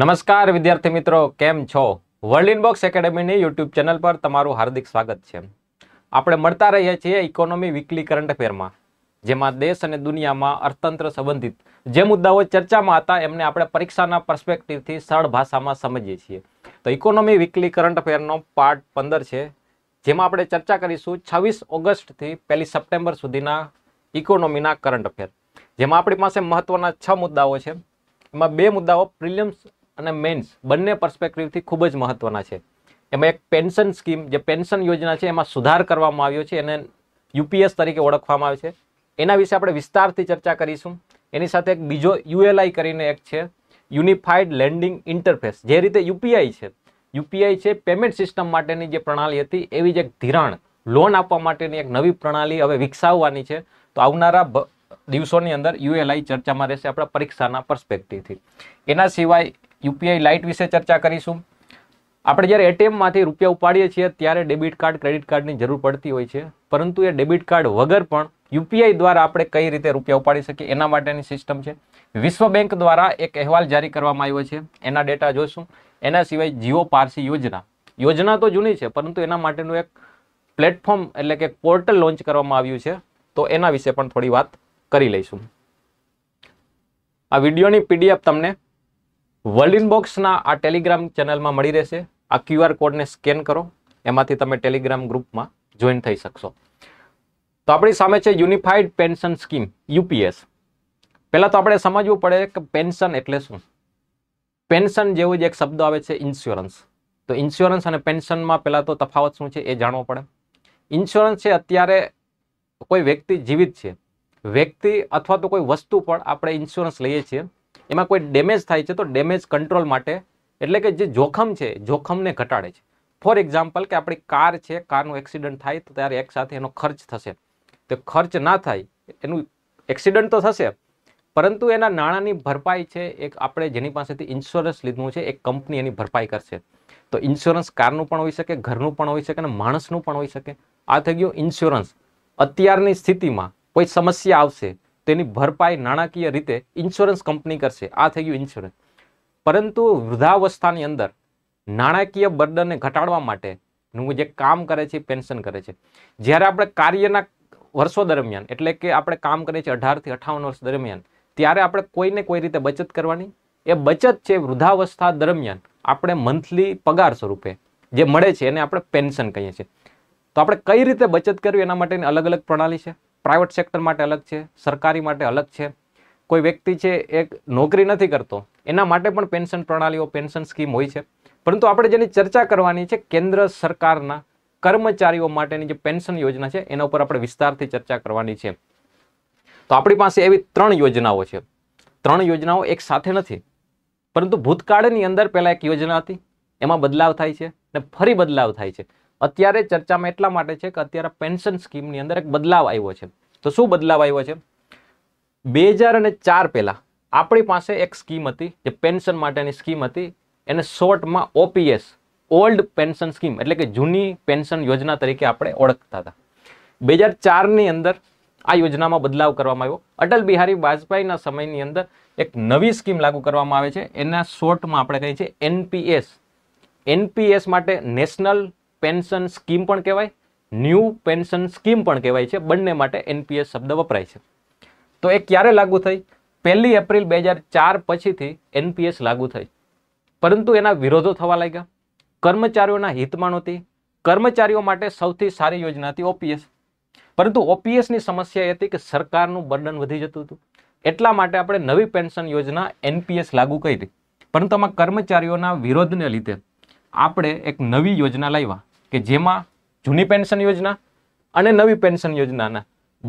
નમસ્કાર વિદ્યાર્થી મિત્રો કેમ છો વર્લ્ડ ઇનબોક્સ એકેડેમીની યુટ્યુબ ચેનલ પર તમારું હાર્દિક સ્વાગત છે આપણે મળતા રહીએ છીએ ઇકોનોમી વીકલી કરંટ અફેરમાં જેમાં દેશ અને દુનિયામાં અર્થતંત્ર સંબંધિત જે મુદ્દાઓ ચર્ચામાં હતા એમને આપણે પરીક્ષાના પર્સ્પેક્ટિવથી સરળ ભાષામાં સમજીએ છીએ તો ઇકોનોમી વીકલી કરંટ અફેરનો પાર્ટ પંદર છે જેમાં આપણે ચર્ચા કરીશું છવ્વીસ ઓગસ્ટથી પહેલી સપ્ટેમ્બર સુધીના ઇકોનોમીના કરંટ અફેર જેમાં આપણી પાસે મહત્વના છ મુદ્દાઓ છે એમાં બે મુદ્દાઓ પ્રિલિયમ્સ અને મેન્સ બંને પર્સપેક્ટિવથી ખૂબ જ મહત્વના છે એમાં એક પેન્શન સ્કીમ જે પેન્શન યોજના છે એમાં સુધાર કરવામાં આવ્યો છે એને યુપીએસ તરીકે ઓળખવામાં આવે છે એના વિશે આપણે વિસ્તારથી ચર્ચા કરીશું એની સાથે એક બીજો યુએલઆઈ કરીને એક છે યુનિફાઈડ લેન્ડિંગ ઇન્ટરફેસ જે રીતે યુપીઆઈ છે યુપીઆઈ છે પેમેન્ટ સિસ્ટમ માટેની જે પ્રણાલી હતી એવી જ એક ધિરાણ લોન આપવા માટેની એક નવી પ્રણાલી હવે વિકસાવવાની છે તો આવનારા દિવસોની અંદર યુએલઆઈ ચર્ચામાં રહેશે આપણા પરીક્ષાના પર્સપેક્ટિવથી એના સિવાય યુપીઆઈ લાઇટ વિશે ચર્ચા કરીશું આપણે જ્યારે એટીએમમાંથી રૂપિયા ઉપાડીએ છીએ ત્યારે ડેબિટ કાર્ડ ક્રેડિટ કાર્ડની જરૂર પડતી હોય છે પરંતુ એ ડેબિટ કાર્ડ વગર પણ યુપીઆઈ દ્વારા આપણે કઈ રીતે રૂપિયા ઉપાડી શકીએ એના માટેની સિસ્ટમ છે વિશ્વ બેંક દ્વારા એક અહેવાલ જારી કરવામાં આવ્યો છે એના ડેટા જોશું એના સિવાય જીઓ પારસી યોજના યોજના તો જૂની છે પરંતુ એના માટેનું એક પ્લેટફોર્મ એટલે કે પોર્ટલ લોન્ચ કરવામાં આવ્યું છે તો એના વિશે પણ થોડી વાત કરી લઈશું આ વિડીયોની પીડીએફ તમને વર્લ્ડ ઇનબોક્સના આ ટેલિગ્રામ ચેનલમાં મળી રહેશે આ ક્યુઆર કોડને સ્કેન કરો એમાંથી તમે ટેલિગ્રામ ગ્રુપમાં જોઈન થઈ શકશો તો આપણી સામે છે યુનિફાઈડ પેન્શન સ્કીમ યુપીએસ પહેલાં તો આપણે સમજવું પડે કે પેન્શન એટલે શું પેન્શન જેવો જ એક શબ્દ આવે છે ઇન્સ્યોરન્સ તો ઇન્સ્યોરન્સ અને પેન્શનમાં પહેલાં તો તફાવત શું છે એ જાણવો પડે ઇન્સ્યોરન્સ છે અત્યારે કોઈ વ્યક્તિ જીવિત છે વ્યક્તિ અથવા તો કોઈ વસ્તુ પણ આપણે ઇન્સ્યોરન્સ લઈએ છીએ એમાં કોઈ ડેમેજ થાય છે તો ડેમેજ કંટ્રોલ માટે એટલે કે જે જોખમ છે જોખમને ઘટાડે છે ફોર એક્ઝામ્પલ કે આપણી કાર છે કારનું એક્સિડન્ટ થાય તો ત્યારે એકસાથે એનો ખર્ચ થશે તો ખર્ચ ના થાય એનું એક્સિડન્ટ તો થશે પરંતુ એના નાણાંની ભરપાઈ છે એક આપણે જેની પાસેથી ઇન્સ્યોરન્સ લીધું છે એક કંપની એની ભરપાઈ કરશે તો ઇન્સ્યોરન્સ કારનું પણ હોઈ શકે ઘરનું પણ હોઈ શકે અને માણસનું પણ હોઈ શકે આ થઈ ગયું ઇન્સ્યોરન્સ અત્યારની સ્થિતિમાં કોઈ સમસ્યા આવશે તેની ભરપાઈ નાણાકીય રીતે ઇન્સ્યોરન્સ કંપની કરશે આ થઈ ગયું ઇન્સ્યોરન્સ પરંતુ વૃદ્ધાવસ્થાની અંદર નાણાકીય બર્ડનને ઘટાડવા માટેનું જે કામ કરે છે પેન્શન કરે છે જ્યારે આપણે કાર્યના વર્ષો દરમિયાન એટલે કે આપણે કામ કરીએ છીએ અઢારથી અઠાવન વર્ષ દરમિયાન ત્યારે આપણે કોઈને કોઈ રીતે બચત કરવાની એ બચત છે વૃદ્ધાવસ્થા દરમિયાન આપણે મંથલી પગાર સ્વરૂપે જે મળે છે એને આપણે પેન્શન કહીએ છીએ તો આપણે કઈ રીતે બચત કરવી એના માટેની અલગ અલગ પ્રણાલી છે પ્રાઇવેટ સેક્ટર માટે અલગ છે સરકારી માટે અલગ છે કોઈ વ્યક્તિ છે એક નોકરી નથી કરતો એના માટે પણ પેન્શન પ્રણાલીઓ પેન્શન સ્કીમ હોય છે પરંતુ આપણે જેની ચર્ચા કરવાની છે કેન્દ્ર સરકારના કર્મચારીઓ માટેની જે પેન્શન યોજના છે એના ઉપર આપણે વિસ્તારથી ચર્ચા કરવાની છે તો આપણી પાસે એવી ત્રણ યોજનાઓ છે ત્રણ યોજનાઓ એક સાથે નથી પરંતુ ભૂતકાળની અંદર પહેલાં એક યોજના હતી એમાં બદલાવ થાય છે અને ફરી બદલાવ થાય છે અત્યારે ચર્ચામાં એટલા માટે છે કે અત્યારે પેન્શન સ્કીમની અંદર એક બદલાવ આવ્યો છે તો શું બદલાવ આવ્યો છે બે હજાર અને ચાર પહેલાં આપણી પાસે એક સ્કીમ હતી જે પેન્શન માટેની સ્કીમ હતી એને શોર્ટમાં ઓપીએસ ઓલ્ડ પેન્શન સ્કીમ એટલે કે જૂની પેન્શન યોજના તરીકે આપણે ઓળખતા હતા બે હજાર ચારની અંદર આ યોજનામાં બદલાવ કરવામાં આવ્યો અટલ બિહારી વાજપેયીના સમયની અંદર એક નવી સ્કીમ લાગુ કરવામાં આવે છે એના શોર્ટમાં આપણે કહીએ છીએ એનપીએસ એનપીએસ માટે નેશનલ પેન્શન સ્કીમ પણ કહેવાય ન્યૂ પેન્શન સ્કીમ પણ કહેવાય છે બંને માટે એનપીએસ શબ્દ વપરાય છે તો એ ક્યારે લાગુ થઈ પહેલી એપ્રિલ બે હજાર ચાર પછીથી એનપીએસ લાગુ થઈ પરંતુ એના વિરોધો થવા લાગ્યા કર્મચારીઓના હિતમાં નહોતી કર્મચારીઓ માટે સૌથી સારી યોજના હતી ઓપીએસ પરંતુ ઓપીએસની સમસ્યા એ હતી કે સરકારનું બર્ડન વધી જતું હતું એટલા માટે આપણે નવી પેન્શન યોજના એનપીએસ લાગુ કરી પરંતુ આમાં કર્મચારીઓના વિરોધને લીધે આપણે એક નવી યોજના લાવ્યા કે જેમાં જૂની પેન્શન યોજના અને નવી પેન્શન યોજનાના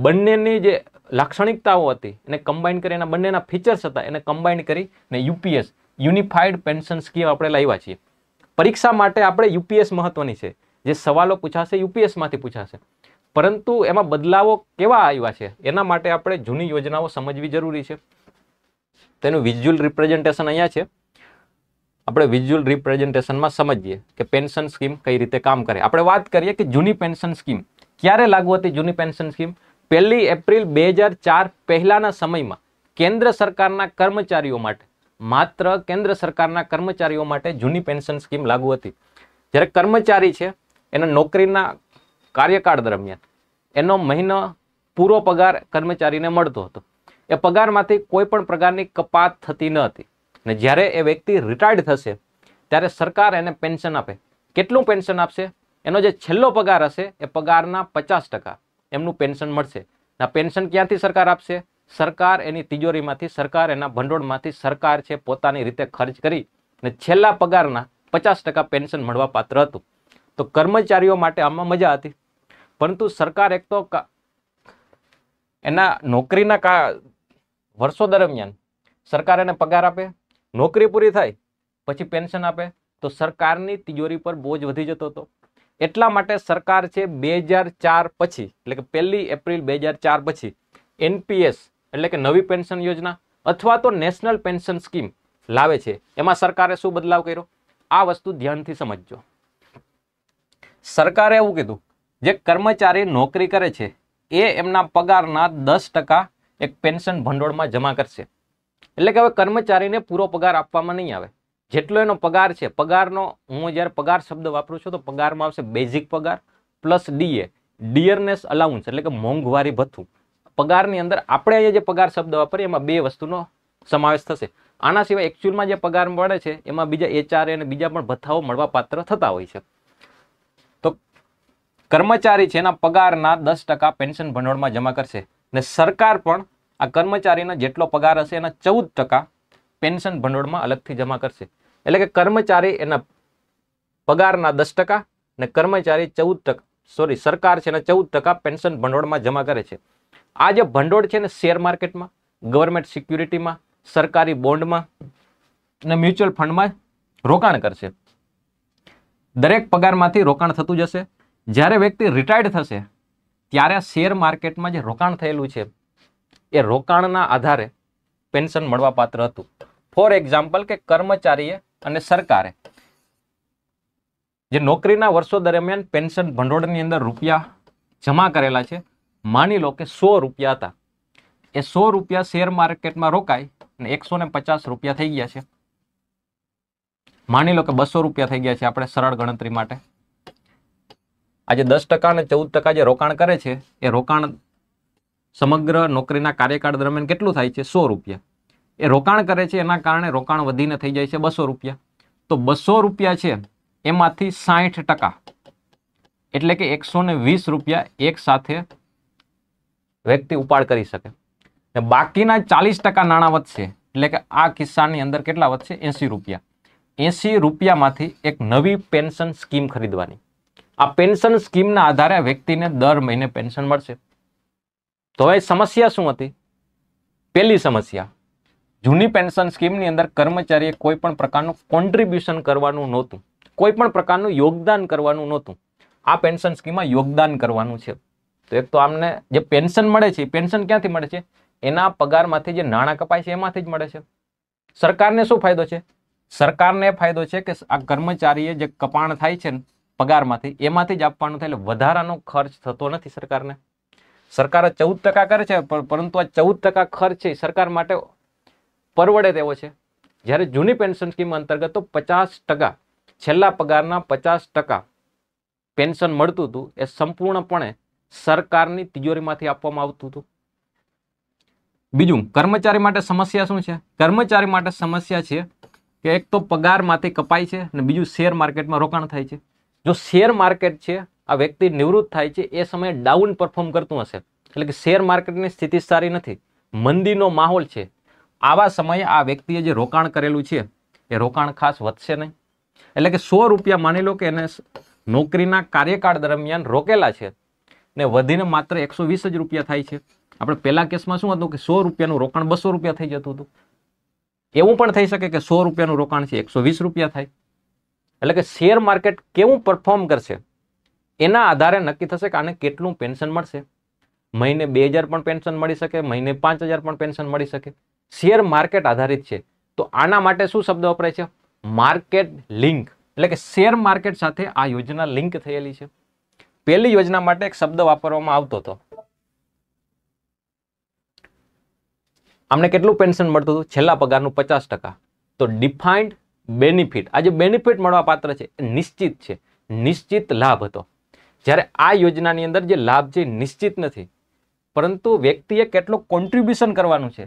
બંનેની જે લાક્ષણિકતાઓ હતી એને કમ્બાઈન કરી એના બંનેના ફીચર્સ હતા એને કમ્બાઈન કરી ને યુપીએસ યુનિફાઈડ પેન્શન સ્કીમ આપણે લાવ્યા છીએ પરીક્ષા માટે આપણે યુપીએસ મહત્વની છે જે સવાલો પૂછાશે યુપીએસમાંથી પૂછાશે પરંતુ એમાં બદલાવો કેવા આવ્યા છે એના માટે આપણે જૂની યોજનાઓ સમજવી જરૂરી છે તેનું વિઝ્યુઅલ રિપ્રેઝન્ટેશન અહીંયા છે આપણે વિઝ્યુઅલ રિપ્રેઝન્ટેશનમાં સમજીએ કે પેન્શન સ્કીમ કઈ રીતે કામ કરે આપણે વાત કરીએ કે જૂની પેન્શન સ્કીમ ક્યારે લાગુ હતી જૂની પેન્શન સ્કીમ પહેલી એપ્રિલ બે હજાર ચાર પહેલાંના સમયમાં કેન્દ્ર સરકારના કર્મચારીઓ માટે માત્ર કેન્દ્ર સરકારના કર્મચારીઓ માટે જૂની પેન્શન સ્કીમ લાગુ હતી જ્યારે કર્મચારી છે એના નોકરીના કાર્યકાળ દરમિયાન એનો મહિનો પૂરો પગાર કર્મચારીને મળતો હતો એ પગારમાંથી કોઈ પણ પ્રકારની કપાત થતી ન હતી ને જ્યારે એ વ્યક્તિ રિટાયર્ડ થશે ત્યારે સરકાર એને પેન્શન આપે કેટલું પેન્શન આપશે એનો જે છેલ્લો પગાર હશે એ પગારના પચાસ ટકા એમનું પેન્શન મળશે ના પેન્શન ક્યાંથી સરકાર આપશે સરકાર એની તિજોરીમાંથી સરકાર એના ભંડોળમાંથી સરકાર છે પોતાની રીતે ખર્ચ કરી ને છેલ્લા પગારના પચાસ ટકા પેન્શન મળવા પાત્ર હતું તો કર્મચારીઓ માટે આમાં મજા હતી પરંતુ સરકાર એક તો એના નોકરીના કા વર્ષો દરમિયાન સરકાર એને પગાર આપે નોકરી પૂરી થાય પછી પેન્શન આપે તો સરકારની તિજોરી પર બોજ વધી જતો હતો એટલા માટે સરકાર છે બે પછી એટલે કે પહેલી એપ્રિલ બે પછી એનપીએસ એટલે કે નવી પેન્શન યોજના અથવા તો નેશનલ પેન્શન સ્કીમ લાવે છે એમાં સરકારે શું બદલાવ કર્યો આ વસ્તુ ધ્યાનથી સમજજો સરકારે એવું કીધું જે કર્મચારી નોકરી કરે છે એ એમના પગારના દસ એક પેન્શન ભંડોળમાં જમા કરશે એટલે કે હવે કર્મચારીને પૂરો પગાર આપવામાં નહીં આવે જેટલો એનો પગાર છે પગારનો હું જ્યારે પગાર શબ્દ વાપરું છું તો પગારમાં આવશે બેઝિક પગાર પ્લસ ડીએ ડિયરનેસ અલાઉન્સ એટલે કે મોંઘવારી ભથ્થું પગારની અંદર આપણે અહીંયા જે પગાર શબ્દ વાપરીએ એમાં બે વસ્તુનો સમાવેશ થશે આના સિવાય એકચ્યુઅલમાં જે પગાર મળે છે એમાં બીજા એચઆર અને બીજા પણ ભથ્થાઓ મળવા પાત્ર થતા હોય છે તો કર્મચારી છે એના પગારના દસ ટકા પેન્શન ભંડોળમાં જમા કરશે ને સરકાર પણ આ કર્મચારીનો જેટલો પગાર હશે એના ચૌદ ટકા પેન્શન ભંડોળમાં અલગથી જમા કરશે એટલે કે કર્મચારી એના પગારના દસ ટકા ને કર્મચારી ચૌદ ટકા સોરી સરકાર છે એના ચૌદ ટકા પેન્શન ભંડોળમાં જમા કરે છે આ જે ભંડોળ છે ને શેર માર્કેટમાં ગવર્મેન્ટ સિક્યુરિટીમાં સરકારી બોન્ડમાં અને મ્યુચ્યુઅલ ફંડમાં રોકાણ કરશે દરેક પગારમાંથી રોકાણ થતું જશે જ્યારે વ્યક્તિ રિટાયર્ડ થશે ત્યારે શેર માર્કેટમાં જે રોકાણ થયેલું છે એ રોકાણના આધારે પેન્શન મળવાપાત્ર હતું ફોર એક્ઝામ્પલ કે કર્મચારીએ અને સરકારે જે નોકરીના વર્ષો દરમિયાન પેન્શન ભંડોળની અંદર રૂપિયા જમા કરેલા છે માની લો કે સો રૂપિયા હતા એ સો રૂપિયા શેર માર્કેટમાં રોકાય અને એકસો ને પચાસ રૂપિયા થઈ ગયા છે માની લો કે બસો રૂપિયા થઈ ગયા છે આપણે સરળ ગણતરી માટે આજે દસ ટકા અને ચૌદ ટકા જે રોકાણ કરે છે એ રોકાણ સમગ્ર નોકરીના કાર્યકાળ દરમિયાન કેટલું થાય છે સો રૂપિયા એ રોકાણ કરે છે એના કારણે રોકાણ વધીને થઈ જાય છે બસો રૂપિયા તો બસો રૂપિયા છે એમાંથી સાઠ ટકા એટલે કે એકસો વીસ રૂપિયા એક સાથે વ્યક્તિ ઉપાડ કરી શકે ને બાકીના ચાલીસ ટકા નાણાં વધશે એટલે કે આ કિસ્સાની અંદર કેટલા વધશે એંસી રૂપિયા એંસી રૂપિયામાંથી એક નવી પેન્શન સ્કીમ ખરીદવાની આ પેન્શન સ્કીમના આધારે વ્યક્તિને દર મહિને પેન્શન મળશે તો હવે સમસ્યા શું હતી પહેલી સમસ્યા જૂની પેન્શન સ્કીમની અંદર કર્મચારીએ કોઈ પણ પ્રકારનું કોન્ટ્રીબ્યુશન કરવાનું નહોતું કોઈ પણ પ્રકારનું યોગદાન કરવાનું નહોતું આ પેન્શન સ્કીમમાં યોગદાન કરવાનું છે તો એક તો આમને જે પેન્શન મળે છે પેન્શન ક્યાંથી મળે છે એના પગારમાંથી જે નાણાં કપાય છે એમાંથી જ મળે છે સરકારને શું ફાયદો છે સરકારને ફાયદો છે કે આ કર્મચારીએ જે કપાણ થાય છે પગારમાંથી એમાંથી જ આપવાનું થાય એટલે વધારાનો ખર્ચ થતો નથી સરકારને સરકાર ચૌદ ટકા કરે છે પણ પરંતુ આ ચૌદ ટકા ખર્ચ છે સરકાર માટે પરવડે તેવો છે જ્યારે જૂની પેન્શન સ્કીમ અંતર્ગત તો પચાસ ટકા છેલ્લા પગારના પચાસ ટકા પેન્શન મળતું હતું એ સંપૂર્ણપણે સરકારની તિજોરીમાંથી આપવામાં આવતું હતું બીજું કર્મચારી માટે સમસ્યા શું છે કર્મચારી માટે સમસ્યા છે કે એક તો પગારમાંથી કપાય છે અને બીજું શેર માર્કેટમાં રોકાણ થાય છે જો શેર માર્કેટ છે આ વ્યક્તિ નિવૃત્ત થાય છે એ સમયે ડાઉન પરફોર્મ કરતું હશે એટલે કે શેર માર્કેટની સ્થિતિ સારી નથી મંદીનો માહોલ છે આવા સમયે આ વ્યક્તિએ જે રોકાણ કરેલું છે એ રોકાણ ખાસ વધશે નહીં એટલે કે સો રૂપિયા માની લો કે એને નોકરીના કાર્યકાળ દરમિયાન રોકેલા છે ને વધીને માત્ર એકસો વીસ જ રૂપિયા થાય છે આપણે પહેલા કેસમાં શું હતું કે સો રૂપિયાનું રોકાણ બસો રૂપિયા થઈ જતું હતું એવું પણ થઈ શકે કે સો રૂપિયાનું રોકાણ છે એકસો વીસ રૂપિયા થાય એટલે કે શેર માર્કેટ કેવું પરફોર્મ કરશે એના આધારે નક્કી થશે કે આને કેટલું પેન્શન મળશે મહિને બે પણ પેન્શન મળી શકે મહિને પાંચ પણ પેન્શન મળી શકે શેર માર્કેટ આધારિત છે તો આના માટે શું શબ્દ વપરાય છે માર્કેટ લિંક એટલે કે શેર માર્કેટ સાથે આ યોજના લિંક થયેલી છે પહેલી યોજના માટે એક શબ્દ વાપરવામાં આવતો હતો આમને કેટલું પેન્શન મળતું હતું છેલ્લા પગારનું પચાસ તો ડિફાઇન્ડ બેનિફિટ આ જે બેનિફિટ મળવા પાત્ર છે એ નિશ્ચિત છે નિશ્ચિત લાભ હતો જ્યારે આ યોજનાની અંદર જે લાભ છે નિશ્ચિત નથી પરંતુ વ્યક્તિએ કેટલું કોન્ટ્રીબ્યુશન કરવાનું છે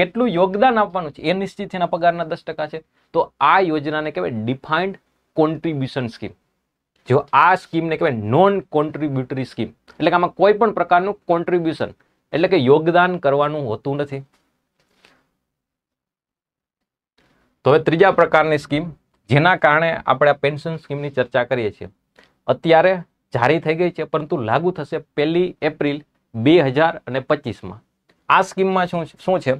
કેટલું યોગદાન આપવાનું છે એ નિશ્ચિત એના પગારના દસ ટકા છે તો આ યોજનાને કહેવાય ડિફાઇન્ડ કોન્ટ્રીબ્યુશન સ્કીમ જો આ સ્કીમને કહેવાય નોન કોન્ટ્રીબ્યુટરી સ્કીમ એટલે કે આમાં કોઈ પણ પ્રકારનું કોન્ટ્રીબ્યુશન એટલે કે યોગદાન કરવાનું હોતું નથી તો હવે ત્રીજા પ્રકારની સ્કીમ જેના કારણે આપણે આ પેન્શન સ્કીમની ચર્ચા કરીએ છીએ અત્યારે જારી થઈ ગઈ છે પરંતુ લાગુ થશે પહેલી એપ્રિલ બે હજાર અને પચીસમાં આ સ્કીમમાં શું શું છે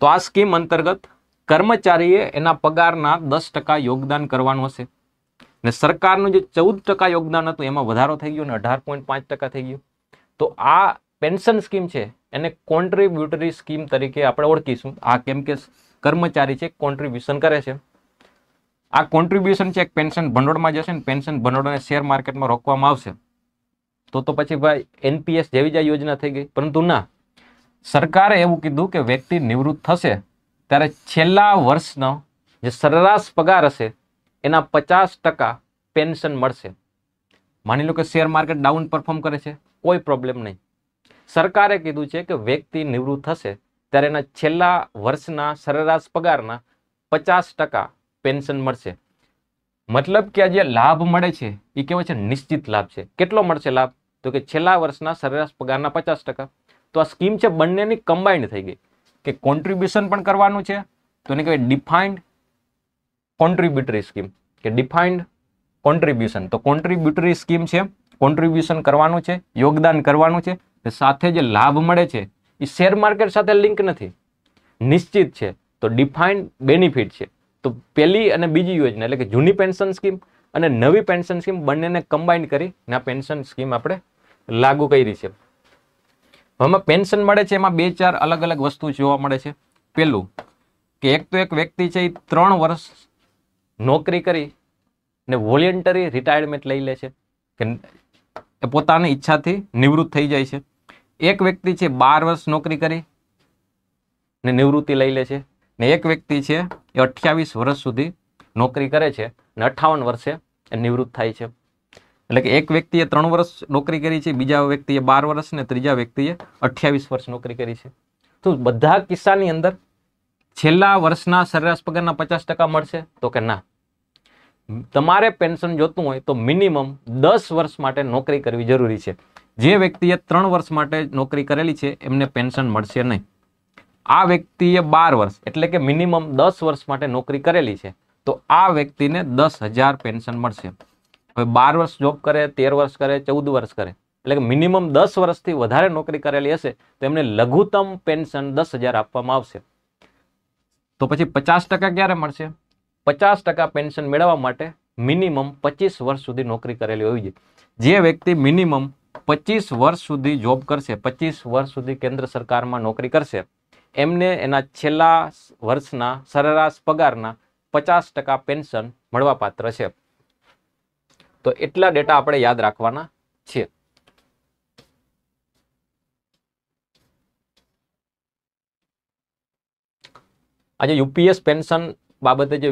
તો આ સ્કીમ અંતર્ગત કર્મચારીએ એના પગારના દસ ટકા યોગદાન કરવાનું હશે ને સરકારનું જે ચૌદ ટકા યોગદાન હતું એમાં વધારો થઈ ગયો ને અઢાર પોઈન્ટ પાંચ ટકા થઈ ગયું તો આ પેન્શન સ્કીમ છે એને કોન્ટ્રીબ્યુટરી સ્કીમ તરીકે આપણે ઓળખીશું આ કેમ કે કર્મચારી છે કોન્ટ્રીબ્યુશન કરે છે આ કોન્ટ્રીબ્યુશન છે એક પેન્શન ભંડોળમાં જશે ને પેન્શન ભંડોળને શેર માર્કેટમાં રોકવામાં આવશે તો તો પછી ભાઈ એનપીએસ જેવી જ યોજના થઈ ગઈ પરંતુ ના સરકારે એવું કીધું કે વ્યક્તિ નિવૃત્ત થશે ત્યારે છેલ્લા વર્ષનો જે સરેરાશ પગાર હશે એના પચાસ પેન્શન મળશે માની લો કે શેર માર્કેટ ડાઉન પરફોર્મ કરે છે કોઈ પ્રોબ્લેમ નહીં સરકારે કીધું છે કે વ્યક્તિ નિવૃત્ત થશે ત્યારે એના છેલ્લા વર્ષના સરેરાશ પગારના પચાસ પેન્શન મળશે મતલબ કે આ જે લાભ મળે છે એ કેવો છે નિશ્ચિત લાભ છે કેટલો મળશે લાભ તો કે છેલ્લા વર્ષના સરેરાશ પગારના પચાસ ટકા તો આ સ્કીમ છે બંનેની કમ્બાઇન્ડ થઈ ગઈ કે કોન્ટ્રીબ્યુશન પણ કરવાનું છે તો એને કહેવાય ડિફાઇન્ડ કોન્ટ્રીબ્યુટરી સ્કીમ કે ડિફાઇન્ડ કોન્ટ્રીબ્યુશન તો કોન્ટ્રીબ્યુટરી સ્કીમ છે કોન્ટ્રીબ્યુશન કરવાનું છે યોગદાન કરવાનું છે સાથે જે લાભ મળે છે એ શેર માર્કેટ સાથે લિંક નથી નિશ્ચિત છે તો ડિફાઇન્ડ બેનિફિટ છે તો પહેલી અને બીજી યોજના એટલે કે જૂની પેન્શન સ્કીમ અને નવી પેન્શન સ્કીમ બંનેને કમ્બાઈન કરી આ પેન્શન સ્કીમ આપણે લાગુ કરી છે આમાં પેન્શન મળે છે એમાં બે ચાર અલગ અલગ વસ્તુ જોવા મળે છે પેલું કે એક તો એક વ્યક્તિ છે એ ત્રણ વર્ષ નોકરી કરી ને વોલેન્ટરી રિટાયરમેન્ટ લઈ લે છે કે એ પોતાની ઈચ્છાથી નિવૃત્ત થઈ જાય છે એક વ્યક્તિ છે બાર વર્ષ નોકરી કરી ને નિવૃત્તિ લઈ લે છે ને એક વ્યક્તિ છે એ અઠ્યાવીસ વર્ષ સુધી નોકરી કરે છે અને અઠ્ઠાવન વર્ષે એ નિવૃત્ત થાય છે એટલે કે એક વ્યક્તિએ ત્રણ વર્ષ નોકરી કરી છે બીજા વ્યક્તિએ બાર વર્ષ ને ત્રીજા વ્યક્તિએ અઠ્યાવીસ વર્ષ નોકરી કરી છે તો બધા કિસ્સાની અંદર છેલ્લા વર્ષના સરેરાશ પગારના પચાસ ટકા મળશે તો કે ના તમારે પેન્શન જોતું હોય તો મિનિમમ દસ વર્ષ માટે નોકરી કરવી જરૂરી છે જે વ્યક્તિએ ત્રણ વર્ષ માટે નોકરી કરેલી છે એમને પેન્શન મળશે નહીં આ વ્યક્તિએ બાર વર્ષ એટલે કે મિનિમમ દસ વર્ષ માટે નોકરી કરેલી છે તો આ વ્યક્તિને દસ હજાર પેન્શન મળશે હવે બાર વર્ષ જોબ કરે તેર વર્ષ કરે ચૌદ વર્ષ કરે એટલે કે મિનિમમ દસ વર્ષથી વધારે નોકરી કરેલી હશે તો એમને લઘુત્તમ પેન્શન દસ હજાર આપવામાં આવશે તો પછી પચાસ ટકા ક્યારે મળશે પચાસ ટકા પેન્શન મેળવવા માટે મિનિમમ પચીસ વર્ષ સુધી નોકરી કરેલી હોવી જોઈએ જે વ્યક્તિ મિનિમમ પચીસ વર્ષ સુધી જોબ કરશે પચીસ વર્ષ સુધી કેન્દ્ર સરકારમાં નોકરી કરશે એમને એના છેલ્લા વર્ષના સરેરાશ પગારના પચાસ ટકા પેન્શન મળવાપાત્ર છે તો એટલા ડેટા આપણે યાદ રાખવાના છે આજે યુપીએસ પેન્શન બાબતે જે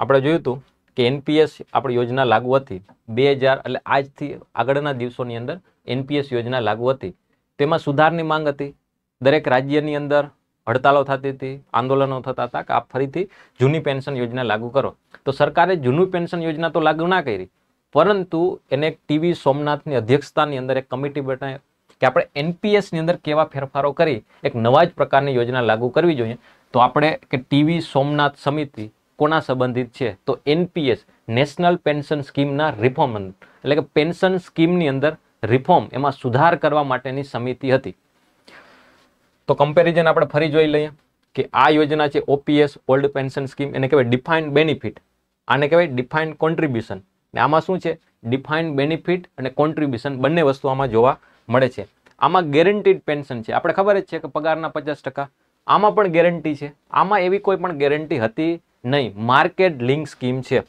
આપણે જોયું હતું કે એનપીએસ આપણી યોજના લાગુ હતી બે હજાર એટલે આજથી આગળના દિવસોની અંદર એનપીએસ યોજના લાગુ હતી તેમાં સુધારની માંગ હતી દરેક રાજ્યની અંદર હડતાલો થતી હતી આંદોલનો થતા હતા કે આપ ફરીથી જૂની પેન્શન યોજના લાગુ કરો તો સરકારે જૂની પેન્શન યોજના તો લાગુ ના કરી પરંતુ એને એક ટીવી સોમનાથની અધ્યક્ષતાની અંદર એક કમિટી બનાવી કે આપણે એનપીએસની અંદર કેવા ફેરફારો કરી એક નવા જ પ્રકારની યોજના લાગુ કરવી જોઈએ તો આપણે કે ટીવી સોમનાથ સમિતિ કોના સંબંધિત છે તો એનપીએસ નેશનલ પેન્શન સ્કીમના રિફોર્મ એટલે કે પેન્શન સ્કીમની અંદર રિફોર્મ એમાં સુધાર કરવા માટેની સમિતિ હતી તો કમ્પેરિઝન આપણે ફરી જોઈ લઈએ કે આ યોજના છે ઓપીએસ ઓલ્ડ પેન્શન સ્કીમ એને કહેવાય ડિફાઇન્ડ બેનિફિટ આને કહેવાય ડિફાઇન્ડ કોન્ટ્રીબ્યુશન ને આમાં શું છે ડિફાઇન્ડ બેનિફિટ અને કોન્ટ્રીબ્યુશન બંને વસ્તુ આમાં જોવા મળે છે આમાં ગેરંટીડ પેન્શન છે આપણે ખબર જ છે કે પગારના પચાસ ટકા આમાં પણ ગેરંટી છે આમાં એવી કોઈ પણ ગેરંટી હતી નહીં માર્કેટ લિંક સ્કીમ છે